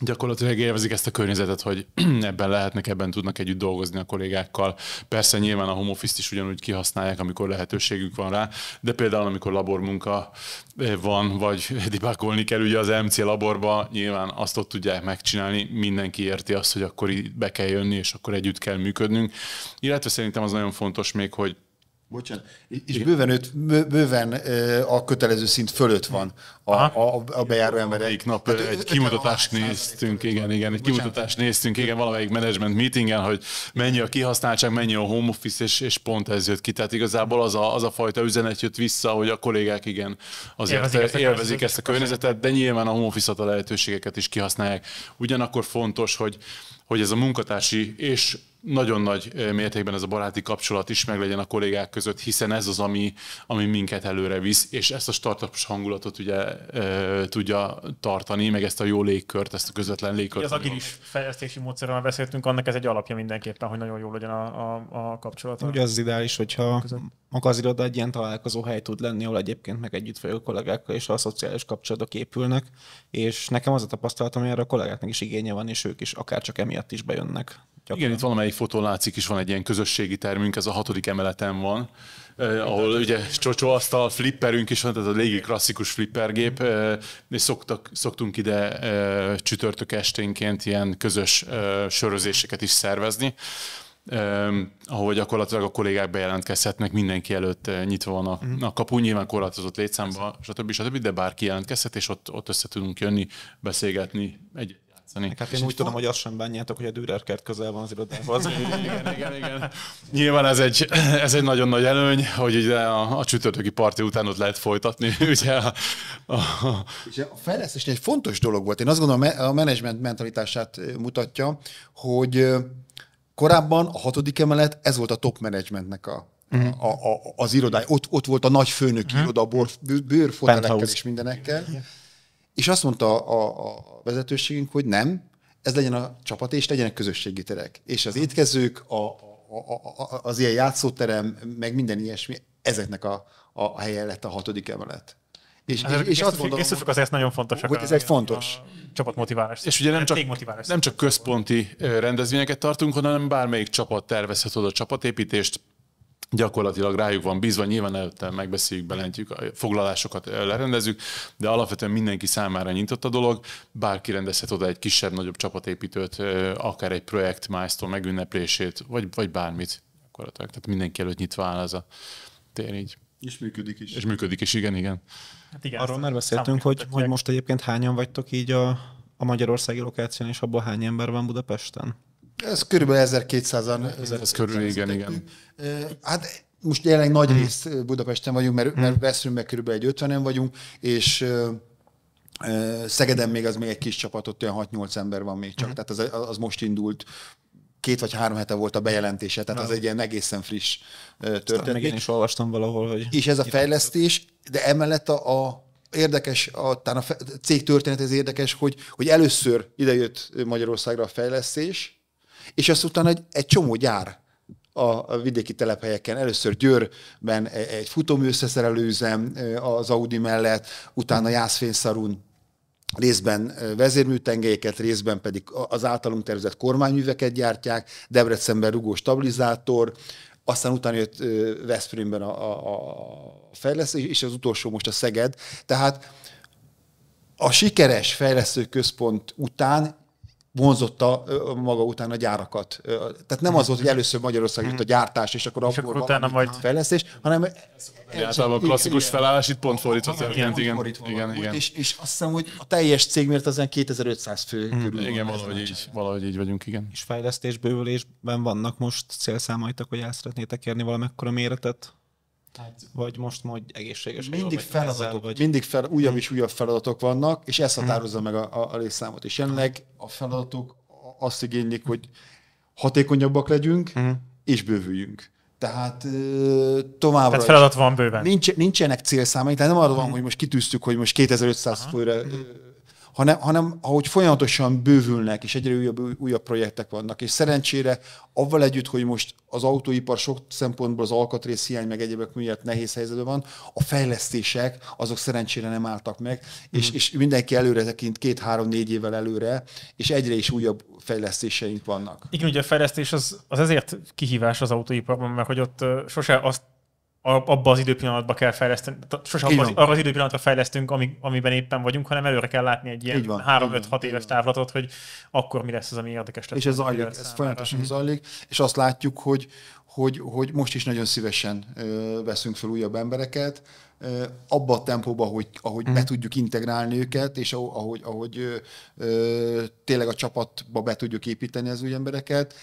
gyakorlatilag élvezik ezt a környezetet, hogy *clears throat* ebben lehetnek, ebben tudnak együtt dolgozni a kollégákkal. Persze nyilván a home office is ugyanúgy kihasználják, amikor lehetőségük van rá, de például amikor labormunka eh, van, vagy *laughs* dibákolni kell ugye az MC laborba, nyilván azt ott tudják megcsinálni, mindenki érti azt, hogy akkor be kell jönni, és akkor együtt kell működnünk. Illetve szerintem az nagyon fontos még, hogy Bocsánat. És Igen. bőven, öt, bőven a kötelező szint fölött van a, a, a bejáró ember. Egyik nap hát, egy kimutatást néztünk, igen, igen, egy kimutatást néztünk, igen, valamelyik management meetingen, hogy mennyi a kihasználtság, mennyi a home office, és, és pont ez jött ki. Tehát igazából az a, az a fajta üzenet jött vissza, hogy a kollégák igen, azért élvezik, ezt a, élvezik ezt a környezetet, de nyilván a home office a lehetőségeket is kihasználják. Ugyanakkor fontos, hogy, hogy ez a munkatársi és nagyon nagy mértékben ez a baráti kapcsolat is meglegyen a kollégák között, hiszen ez az, ami, ami minket előre visz, és ezt a startupos hangulatot ugye e, tudja tartani, meg ezt a jó légkört, ezt a közvetlen légkört. Az agilis fejlesztési módszerről beszéltünk, annak ez egy alapja mindenképpen, hogy nagyon jól legyen a, a, a kapcsolat. Ugye az ideális, hogyha maga az iroda egy ilyen találkozó hely tud lenni, ahol egyébként meg együtt vagyok kollégákkal, és a szociális kapcsolatok épülnek, és nekem az a tapasztalatom, hogy erre a kollégáknak is igénye van, és ők is akár csak emiatt is bejönnek. Gyakran. Igen, itt valamelyik fotó látszik is van egy ilyen közösségi termünk, ez a hatodik emeleten van, eh, ahol ugye csocsóasztal, flipperünk is van, tehát a légi klasszikus flippergép, eh, és szoktak, szoktunk ide eh, csütörtök esténként ilyen közös eh, sörözéseket is szervezni, eh, ahol gyakorlatilag a kollégák bejelentkezhetnek, mindenki előtt eh, nyitva van a, uh-huh. a kapu, nyilván korlátozott létszámban, stb. stb., de bárki jelentkezhet, és ott, ott össze tudunk jönni, beszélgetni egy játszani. Hát én és úgy tudom, hogy azt sem bánjátok, hogy a kert közel van az irodához. *laughs* igen, igen, igen. Nyilván ez egy, ez egy nagyon nagy előny, hogy ugye a, a csütörtöki parti után ott lehet folytatni. *laughs* Ugye a, a... a egy fontos dolog volt. Én azt gondolom, a menedzsment mentalitását mutatja, hogy korábban a hatodik emelet, ez volt a top managementnek a mhm. A, a, az irodája. Ott, ott volt a nagy főnök uh-huh. Mhm. iroda, a bőrfotelekkel és mindenekkel. Yeah. És azt mondta a, a vezetőségünk, hogy nem, ez legyen a csapat, és legyenek közösségi terek. És az étkezők, a, a, a, az ilyen játszóterem, meg minden ilyesmi, ezeknek a, a helye lett a hatodik emelet. És, hát, és, és azt hogy készülfök azért nagyon fontos Hogy ez egy fontos. Csapatmotiválás. És ugye nem hát, csak, nem csak központi rendezvényeket tartunk, hanem bármelyik csapat tervezhet oda csapatépítést, gyakorlatilag rájuk van bízva, nyilván előtte megbeszéljük, belentjük, a foglalásokat eh, lerendezünk, de alapvetően mindenki számára nyitott a dolog, bárki rendezhet oda egy kisebb-nagyobb csapatépítőt, eh, akár egy projekt milestone megünneplését, vagy, vagy bármit gyakorlatilag. Tehát mindenki előtt nyitva áll ez a tér így. És működik is. És működik is, igen, igen. Hát igen Arról már beszéltünk, hogy, hogy most egyébként hányan vagytok így a, a magyarországi lokáción, és abban hány ember van Budapesten? Ez körülbelül 1200-an. Ez, körül, igen, igen. Hát most jelenleg nagy hmm. részt Budapesten vagyunk, mert, hmm. mert veszünk meg körülbelül egy 50-en vagyunk, és Szegeden még az még egy kis csapatot, olyan 6-8 ember van még csak, hmm. tehát az, az most indult, két vagy három hete volt a bejelentése, tehát az egy ilyen egészen friss történet. Meg én is olvastam valahol, hogy... És ez a fejlesztés, de emellett a, a érdekes, a, tán a cég történet ez érdekes, hogy, hogy először idejött Magyarországra a fejlesztés, és azt utána egy, egy csomó gyár a vidéki telephelyeken. Először Győrben e, egy összeszerelőzem e, az Audi mellett, utána Jászfényszarun részben e, vezérműtengelyeket, részben pedig az általunk tervezett kormányműveket gyártják, Debrecenben rugó stabilizátor, aztán utána jött Veszprémben a, a, a fejlesztés, és az utolsó most a Szeged. Tehát a sikeres fejlesztőközpont után vonzotta maga után a gyárakat. Tehát nem az volt, hogy először Magyarország jött a gyártás, és akkor, és akkor utána majd fejlesztés, hanem... Általában a klasszikus felállás itt pont fordítva igen. igen, igen, igen. És, és azt hiszem, hogy a teljes cég miért az 2500 fő mhm. körül. igen, valahogy így, valahogy így vagyunk, igen. És fejlesztés bővülésben vannak most célszámaitak, hogy el szeretnétek érni valamekkora méretet? Hát, vagy most majd egészséges. Mindig feladatok, ezzel, vagy... mindig fel, újabb hm. és újabb feladatok vannak, és ez hm. határozza meg a, a, a És jelenleg a feladatok azt igénylik, hogy hatékonyabbak legyünk, hm. és bővüljünk. Tehát továbbra Tehát feladat van bőven. Nincs, nincsenek célszámai, tehát nem arról van, hogy most kitűztük, hogy most 2500 főre hanem, hanem ahogy folyamatosan bővülnek, és egyre újabb, újabb projektek vannak. És szerencsére avval együtt, hogy most az autóipar sok szempontból az alkatrész hiány meg egyébek miatt nehéz helyzetben van, a fejlesztések azok szerencsére nem álltak meg, mm. és, hmm. és mindenki előre tekint két-három-négy évvel előre, és egyre is újabb fejlesztéseink vannak. Igen, ugye a fejlesztés az, az ezért kihívás az autóiparban, mert hogy ott sose azt abba az időpillanatba kell fejleszteni, sosem abba az, arra az időpillanatra fejlesztünk, ami, amiben éppen vagyunk, hanem előre kell látni egy ilyen 3-5-6 éves távlatot, hogy akkor mi lesz az, ami érdekes lesz. És ez zajlik, ez folyamatosan mhm. zajlik, és azt látjuk, hogy, hogy, hogy most is nagyon szívesen ö, veszünk fel újabb embereket, ö, abba a tempóban, ahogy, ahogy mm. be mhm. tudjuk integrálni őket, és ahogy, ahogy ö, ö, tényleg a csapatba be tudjuk építeni az új embereket,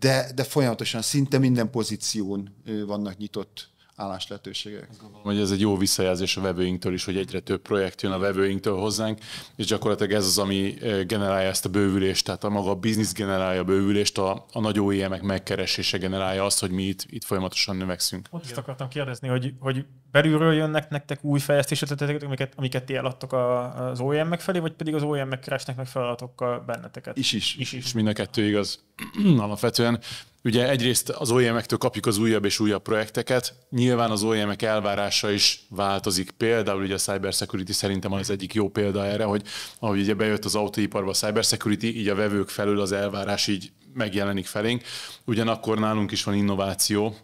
de, de folyamatosan szinte minden pozíción ö, vannak nyitott állás lehetőségek. hogy ez egy jó visszajelzés a vevőinktől is, hogy egyre több projekt jön a vevőinktől hozzánk, és gyakorlatilag ez az, ami eh, generálja ezt a bővülést, tehát a maga a biznisz generálja a bővülést, a, a nagy OEM-ek megkeresése generálja azt, hogy mi itt, itt folyamatosan növekszünk. Ott ezt akartam kérdezni, hogy, hogy belülről jönnek nektek új fejlesztések, amiket, amiket ti eladtok az OEM-ek felé, vagy pedig az OEM-ek keresnek meg feladatokkal benneteket? Is is, is, is. is mind a kettő igaz *clears throat* alapvetően. Ugye egyrészt az OEM-ektől kapjuk az újabb és újabb projekteket, nyilván az OEM-ek elvárása is változik. Például ugye a cybersecurity szerintem az egyik jó példa erre, hogy ahogy ugye bejött az autóiparba a cybersecurity, így a vevők felül az elvárás így megjelenik felénk. Ugyanakkor nálunk is van innováció,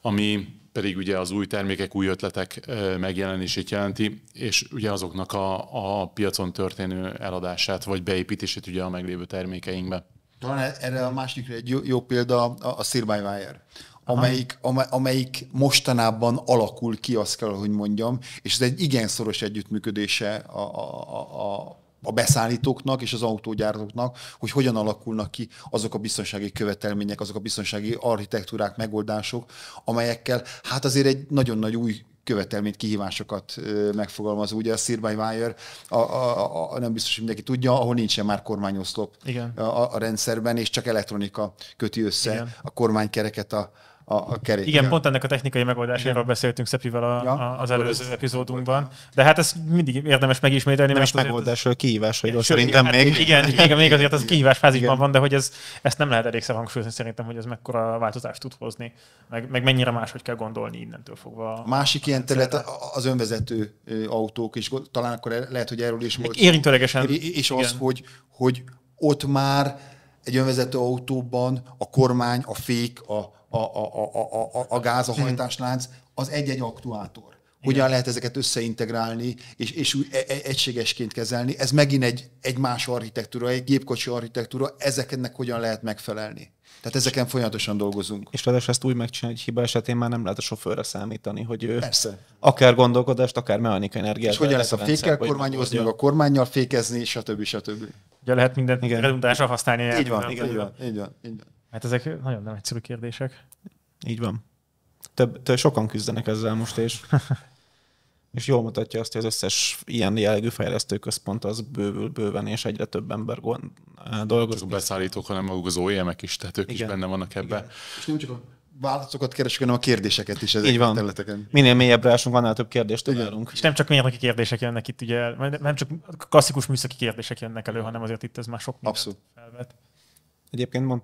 ami pedig ugye az új termékek, új ötletek megjelenését jelenti, és ugye azoknak a, a piacon történő eladását vagy beépítését ugye a meglévő termékeinkbe. Talán e- erre a másikra egy jó, jó példa a, a Sir by Wire, amelyik, amely, amelyik mostanában alakul ki, azt kell, hogy mondjam, és ez egy igen szoros együttműködése a, a, a, a beszállítóknak és az autógyártóknak, hogy hogyan alakulnak ki azok a biztonsági követelmények, azok a biztonsági architektúrák, megoldások, amelyekkel hát azért egy nagyon nagy új követelményt, kihívásokat megfogalmazó. Ugye a Sir by Wire, a, a, a, nem biztos, hogy mindenki tudja, ahol nincsen már kormányoszlop Igen. A, a rendszerben, és csak elektronika köti össze Igen. a kormánykereket a, a, a kerék. Igen, pont ennek a technikai megoldásáról beszéltünk Szepivel a, ja, a, az előző ez epizódunkban. De hát ezt mindig érdemes megismételni. Nem is megoldásról, kihívásról szerintem hát még. Igen, igen, még azért az kihívás fázisban van, de hogy ez, ezt nem lehet elégszer hangsúlyozni szerintem, hogy ez mekkora változást tud hozni, meg, meg mennyire máshogy kell gondolni innentől fogva. A másik ilyen terület az önvezető autók, is, talán akkor lehet, hogy erről is most. Érintőlegesen. És az, hogy, hogy ott már egy önvezető autóban a kormány, a fék, a, a, a, a, a, a gáz, a hajtáslánc, hmm. az egy-egy aktuátor. Hogyan Igen. lehet ezeket összeintegrálni, és, és úgy e, e, egységesként kezelni. Ez megint egy, egy más architektúra, egy gépkocsi architektúra, ezeknek hogyan lehet megfelelni. Tehát ezeken folyamatosan dolgozunk. És ráadásul ezt úgy megcsinálni, hogy hiba esetén már nem lehet a sofőrre számítani, hogy ő Persze. akár gondolkodást, akár mechanika energiát. És hogyan lesz a fékkel kormányozni, meg a kormányjal fékezni, stb. stb. Ugye lehet mindent igen. redundánsan használni. Így van, igen, így van, így van, így van. Hát ezek nagyon nem egyszerű kérdések. Így van. Több, több sokan küzdenek ezzel most, és, *laughs* és jól mutatja azt, hogy az összes ilyen jellegű fejlesztőközpont az bővül bőven, és egyre több ember gond, eh, dolgozik. Csak a beszállítók, hanem maguk az OEM-ek is, tehát ők Igen. is benne vannak ebbe. És nem csak a válaszokat keresünk, hanem a kérdéseket is ezeken a területeken. Minél mélyebbre ásunk, annál több kérdést találunk. És nem csak mérnöki kérdések jönnek itt, ugye, nem csak klasszikus műszaki kérdések jönnek elő, hanem azért itt ez már sok Abszolút. felvet. Egyébként mond,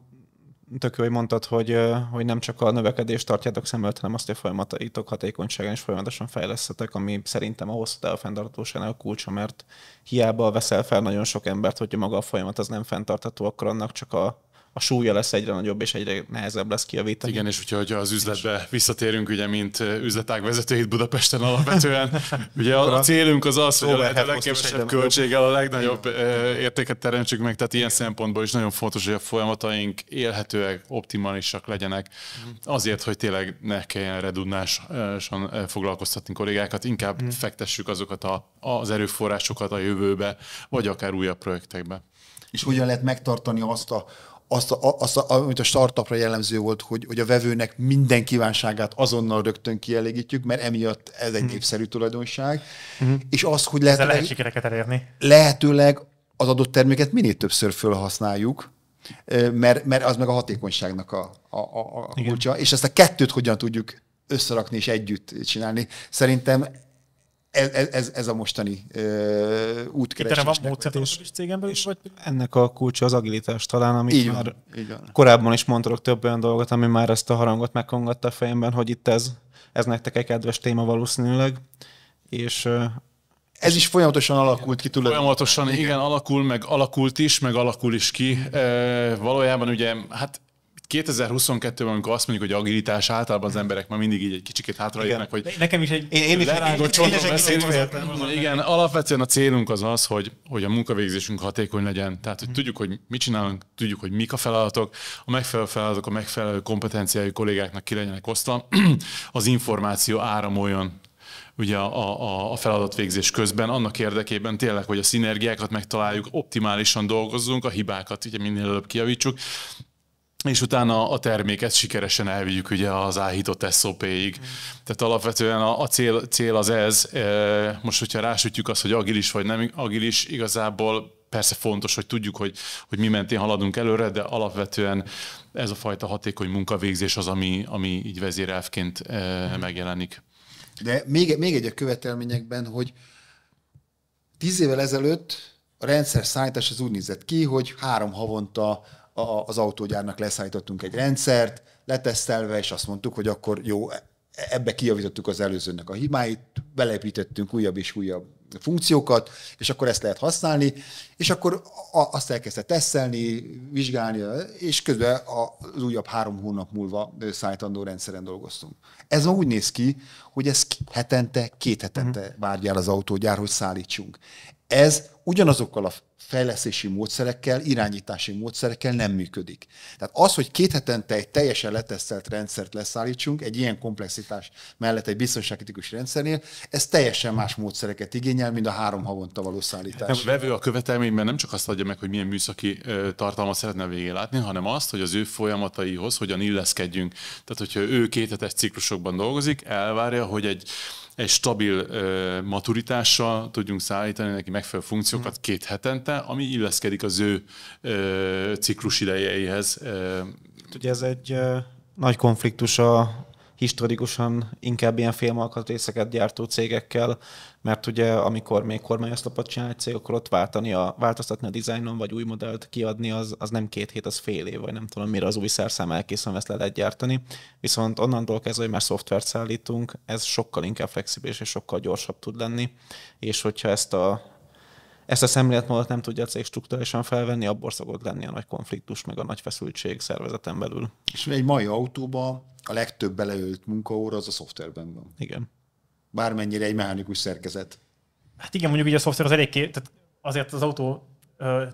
tök jó, hogy mondtad, hogy, hogy nem csak a növekedést tartjátok szem hanem azt, hogy folyamataitok hatékonyságán is folyamatosan fejlesztetek, ami szerintem a hosszú távú fenntartóságnál a kulcsa, mert hiába veszel fel nagyon sok embert, hogyha maga a folyamat az nem fenntartható, akkor annak csak a a súlya lesz egyre nagyobb, és egyre nehezebb lesz kiavítani. Igen, és hogyha hogy az üzletbe visszatérünk, ugye, mint üzletág vezetőit Budapesten alapvetően, *laughs* ugye a, a célunk az az, hogy a, legkevesebb költséggel a legnagyobb értéket teremtsük meg, tehát ilyen szempontból is nagyon fontos, hogy a folyamataink élhetőek, optimálisak legyenek, mhm. azért, hogy tényleg ne kelljen redundásan foglalkoztatni kollégákat, inkább hmm. fektessük azokat a, az erőforrásokat a jövőbe, vagy akár újabb projektekbe. És hogyan lehet megtartani azt a, azt, a, azt a, amit a startupra jellemző volt, hogy, hogy a vevőnek minden kívánságát azonnal rögtön kielégítjük, mert emiatt ez egy mhm. népszerű tulajdonság. Mm. És az, hogy lehet lehet sikereket elérni. Lehetőleg az adott terméket minél többször felhasználjuk, mert, mert az meg a hatékonyságnak a, a, a, a kulcsa, és ezt a kettőt hogyan tudjuk összerakni és együtt csinálni. Szerintem ez, ez, ez a mostani ö, útkeresés. van módszertanulók is vagy? Ennek a kulcsa az agilitás talán, amit így van, már így van. korábban is mondtok több olyan dolgot, ami már ezt a harangot megkongatta a fejemben, hogy itt ez, ez nektek egy kedves téma valószínűleg, és ez is folyamatosan alakult ki tulajdonképpen. Folyamatosan, igen, alakul, meg alakult is, meg alakul is ki. E, valójában ugye, hát 2022-ben, amikor azt mondjuk, hogy agilitás, általában az emberek már mindig így egy kicsikét hátralépnek, hogy nekem is egy... Én, én is egy Igen, alapvetően a célunk az az, hogy, hogy a munkavégzésünk hatékony legyen. Tehát, hogy hmm. tudjuk, hogy mit csinálunk, tudjuk, hogy mik a feladatok, a megfelelő feladatok a megfelelő kompetenciájú kollégáknak ki legyenek osztva, *clears throat* az információ áramoljon ugye a, a, a feladatvégzés közben, annak érdekében tényleg, hogy a szinergiákat megtaláljuk, optimálisan dolgozzunk, a hibákat ugye minél előbb kiavítsuk, és utána a terméket sikeresen elvigyük ugye az áhított SOP-ig. Mm. Tehát alapvetően a, a cél, cél az ez. E, most, hogyha rásütjük azt, hogy agilis vagy nem agilis, igazából persze fontos, hogy tudjuk, hogy, hogy mi mentén haladunk előre, de alapvetően ez a fajta hatékony munkavégzés az, ami, ami így vezérelvként e, mm. megjelenik. De még, még egy a követelményekben, hogy tíz évvel ezelőtt a rendszer szállítás az úgy nézett ki, hogy három havonta a, az autógyárnak leszállítottunk egy rendszert, letesztelve, és azt mondtuk, hogy akkor jó, e, ebbe kijavítottuk az előzőnek a hibáit, beleépítettünk újabb és újabb funkciókat, és akkor ezt lehet használni, és akkor azt elkezdte tesztelni, vizsgálni, és közben az újabb három hónap múlva szállítandó rendszeren dolgoztunk. Ez ma úgy néz ki, hogy ez hetente, két hetente uh-huh. várjál az autógyár, hogy szállítsunk. Ez ugyanazokkal a fejlesztési módszerekkel, irányítási módszerekkel nem működik. Tehát az, hogy két hetente egy teljesen letesztelt rendszert leszállítsunk, egy ilyen komplexitás mellett egy biztonságkritikus rendszernél, ez teljesen más módszereket igényel, mint a három havonta való szállítás. Nem, vevő a követelményben nem csak azt adja meg, hogy milyen műszaki tartalmat szeretne a végén látni, hanem azt, hogy az ő folyamataihoz hogyan illeszkedjünk. Tehát, hogyha ő két hetes ciklusokban dolgozik, elvárja, hogy egy egy stabil maturitással tudjunk szállítani neki megfelelő funkciókat hmm. két hetente, ami illeszkedik az ő ciklus idejeihez. Ugye ez egy nagy konfliktus a historikusan inkább ilyen filmalkatrészeket gyártó cégekkel, mert ugye amikor még kormányoszlopot csinál egy cég, akkor ott váltani a, változtatni a dizájnon, vagy új modellt kiadni, az, az nem két hét, az fél év, vagy nem tudom, mire az új szerszám elkészül, ezt le lehet gyártani. Viszont onnantól kezdve, hogy már szoftvert szállítunk, ez sokkal inkább flexibilis és sokkal gyorsabb tud lenni, és hogyha ezt a ezt a szemléletmódot nem tudja a cég struktúrálisan felvenni, abból szokott lenni a nagy konfliktus, meg a nagy feszültség szervezeten belül. És egy mai autóban a legtöbb beleölt munkaóra az a szoftverben van. Igen. Bármennyire egy mechanikus szerkezet. Hát igen, mondjuk így a szoftver az ké... tehát azért az autó ö,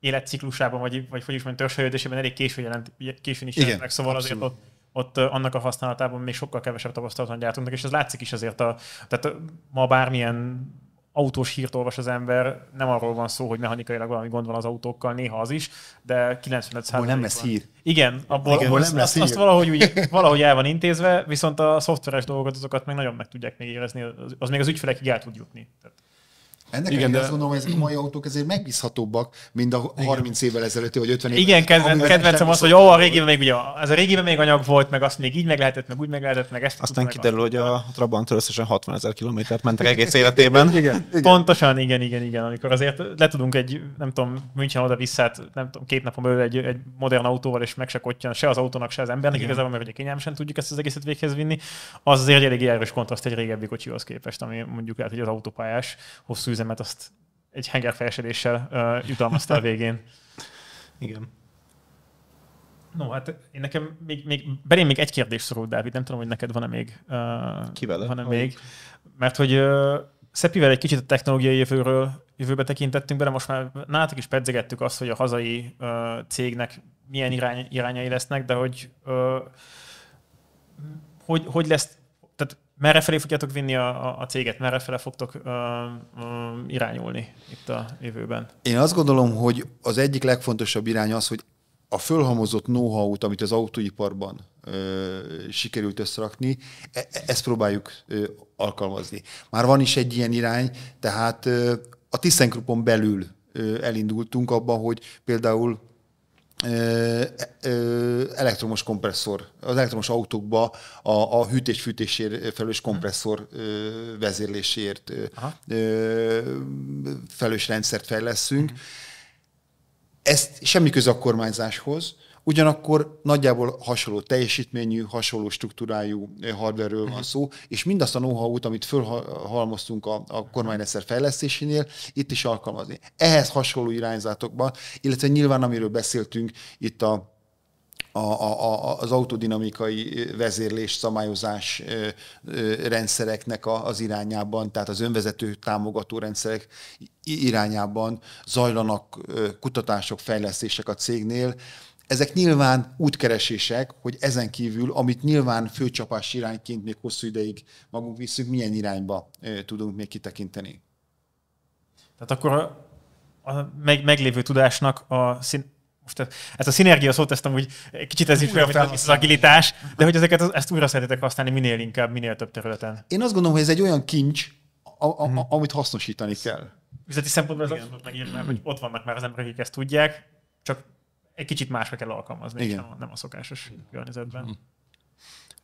életciklusában, vagy, vagy hogy is mondjam, törzsfejlődésében elég későn, jelent, későn is meg, szóval abszolút. azért ott, ott annak a használatában még sokkal kevesebb tapasztalatot gyártunk, és ez látszik is azért, a, tehát ma bármilyen autós hírt olvas az ember, nem arról van szó, hogy mechanikailag valami gond van az autókkal, néha az is, de 95 Abból nem lesz hír. Igen, abból, Igen, abból nem lesz hír. azt, azt valahogy, úgy, valahogy el van intézve, viszont a szoftveres dolgokat, azokat meg nagyon meg tudják még érezni, az, az még az ügyfelekig el tud jutni. Tehát ennek igen, de... azt gondolom, hogy ezek a mai autók ezért megbízhatóbbak, mint a 30 igen. évvel ezelőtti, vagy 50 évvel Igen, kedven, kedvencem az, hogy ó, a régiben még ugye, az a régiben még anyag volt, meg azt még így meg lehetett, meg úgy meg lehetett, meg ezt. Aztán kiderül, hogy a trabant összesen 60 ezer kilométert mentek egész életében. igen, igen. Pontosan, igen, igen, igen. Amikor azért le tudunk egy, nem tudom, München oda vissza, hát nem tudom, két napon belül egy, egy modern autóval, és meg se se az autónak, se az embernek, igen. igazából, mert ugye kényelmesen tudjuk ezt az egészet véghez vinni, az azért elég erős kontraszt egy régebbi kocsihoz képest, ami mondjuk lehet, hogy az autópályás hosszú pénzemet azt egy hengerfejesedéssel uh, jutalmazta a *laughs* végén. Igen. No, hát én nekem még, még belém még egy kérdés szorult, Dávid, nem tudom, hogy neked van-e még. Uh, Kivele? Van-e még. Mert hogy uh, Szepivel egy kicsit a technológiai jövőről, jövőbe tekintettünk bele, most már nálatok is pedzegettük azt, hogy a hazai uh, cégnek milyen irány, irányai lesznek, de hogy uh, hogy, hogy lesz Merre felé fogjátok vinni a, a céget? Merre fele fogtok ö, ö, irányulni itt a jövőben? Én azt gondolom, hogy az egyik legfontosabb irány az, hogy a fölhamozott know-how-t, amit az autóiparban ö, sikerült összerakni, e-, e ezt próbáljuk ö, alkalmazni. Már van is egy ilyen irány, tehát ö, a Tiszenkrupon belül ö, elindultunk abban, hogy például elektromos kompresszor, az elektromos autókba a, a hűtés-fűtésért felelős hm. kompresszor vezérléséért Aha. felelős rendszert fejleszünk. Hm. Ezt semmi köze a kormányzáshoz, Ugyanakkor nagyjából hasonló teljesítményű, hasonló struktúrájú eh, hardverről van mhm. szó, és mindazt a know amit fölhalmoztunk a, a kormányrendszer fejlesztésénél, itt is alkalmazni. Ehhez hasonló irányzatokban, illetve nyilván amiről beszéltünk itt a a, a, az autodinamikai eh, vezérlés, szabályozás ö, eh, ö, rendszereknek a, az irányában, tehát az önvezető támogató rendszerek irányában zajlanak ö, kutatások, fejlesztések a cégnél, ezek nyilván útkeresések, hogy ezen kívül, amit nyilván főcsapás irányként még hosszú ideig magunk viszünk, milyen irányba tudunk még kitekinteni. Tehát akkor a, a meg, meglévő tudásnak a szín, most ezt a szinergia szót ezt amúgy kicsit ez is olyan, az agilitás, de hogy ezeket ezt újra szeretetek használni minél inkább, minél több területen. Én azt gondolom, hogy ez egy olyan kincs, a, a, mhm. a, amit hasznosítani kell. Üzleti szempontból ez abszolút megírnám, hogy ott vannak már az emberek, akik ezt tudják, csak egy kicsit meg kell alkalmazni, Igen. Nem, nem a szokásos környezetben. Mm.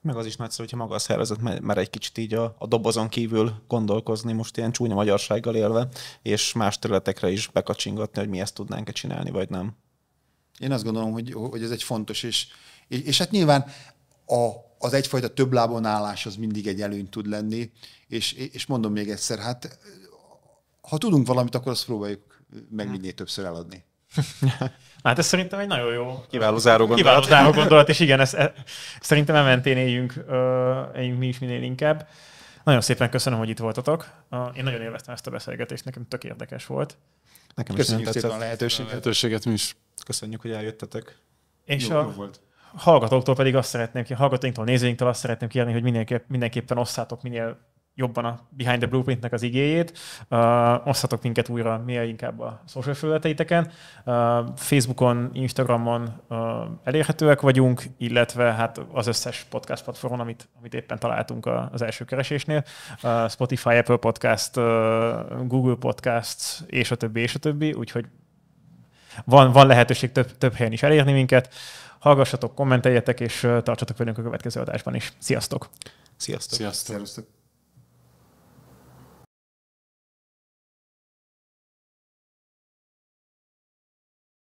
Meg az is nagyszerű, hogyha maga a szervezet már egy kicsit így a, a dobozon kívül gondolkozni, most ilyen csúnya magyarsággal élve, és más területekre is bekacsingatni, hogy mi ezt tudnánk-e csinálni, vagy nem. Én azt gondolom, hogy, hogy ez egy fontos, és, és, és hát nyilván a, az egyfajta több lábon állás az mindig egy előny tud lenni, és, és mondom még egyszer, hát ha tudunk valamit, akkor azt próbáljuk meg mhm. minél többször eladni. *laughs* Hát ez szerintem egy nagyon jó... Kiváló záró gondolat. Kiváló záró gondolat, és igen, ezt, e, szerintem ementén éljünk, éljünk mi is minél inkább. Nagyon szépen köszönöm, hogy itt voltatok. Én nagyon élveztem ezt a beszélgetést, nekem tök érdekes volt. Nekem Köszönjük is szépen a lehetőséget. lehetőséget mi is. Köszönjük, hogy eljöttetek. És jó, a... jó volt hallgatóktól pedig azt szeretném, hallgatóinktól, nézőinktől azt szeretném kérni, hogy mindenképpen osszátok minél jobban a Behind the Blueprintnek az igéjét. Uh, osszatok minket újra minél inkább a social felületeiteken. Uh, Facebookon, Instagramon uh, elérhetőek vagyunk, illetve hát az összes podcast platformon, amit, amit éppen találtunk a, az első keresésnél. Uh, Spotify, Apple Podcast, uh, Google Podcast, és a többi, és a többi, úgyhogy van, van lehetőség több, több helyen is elérni minket. Hallgassatok, kommenteljetek, és tartsatok velünk a következő adásban is. Sziasztok! Sziasztok! Sziasztok. Sziasztok.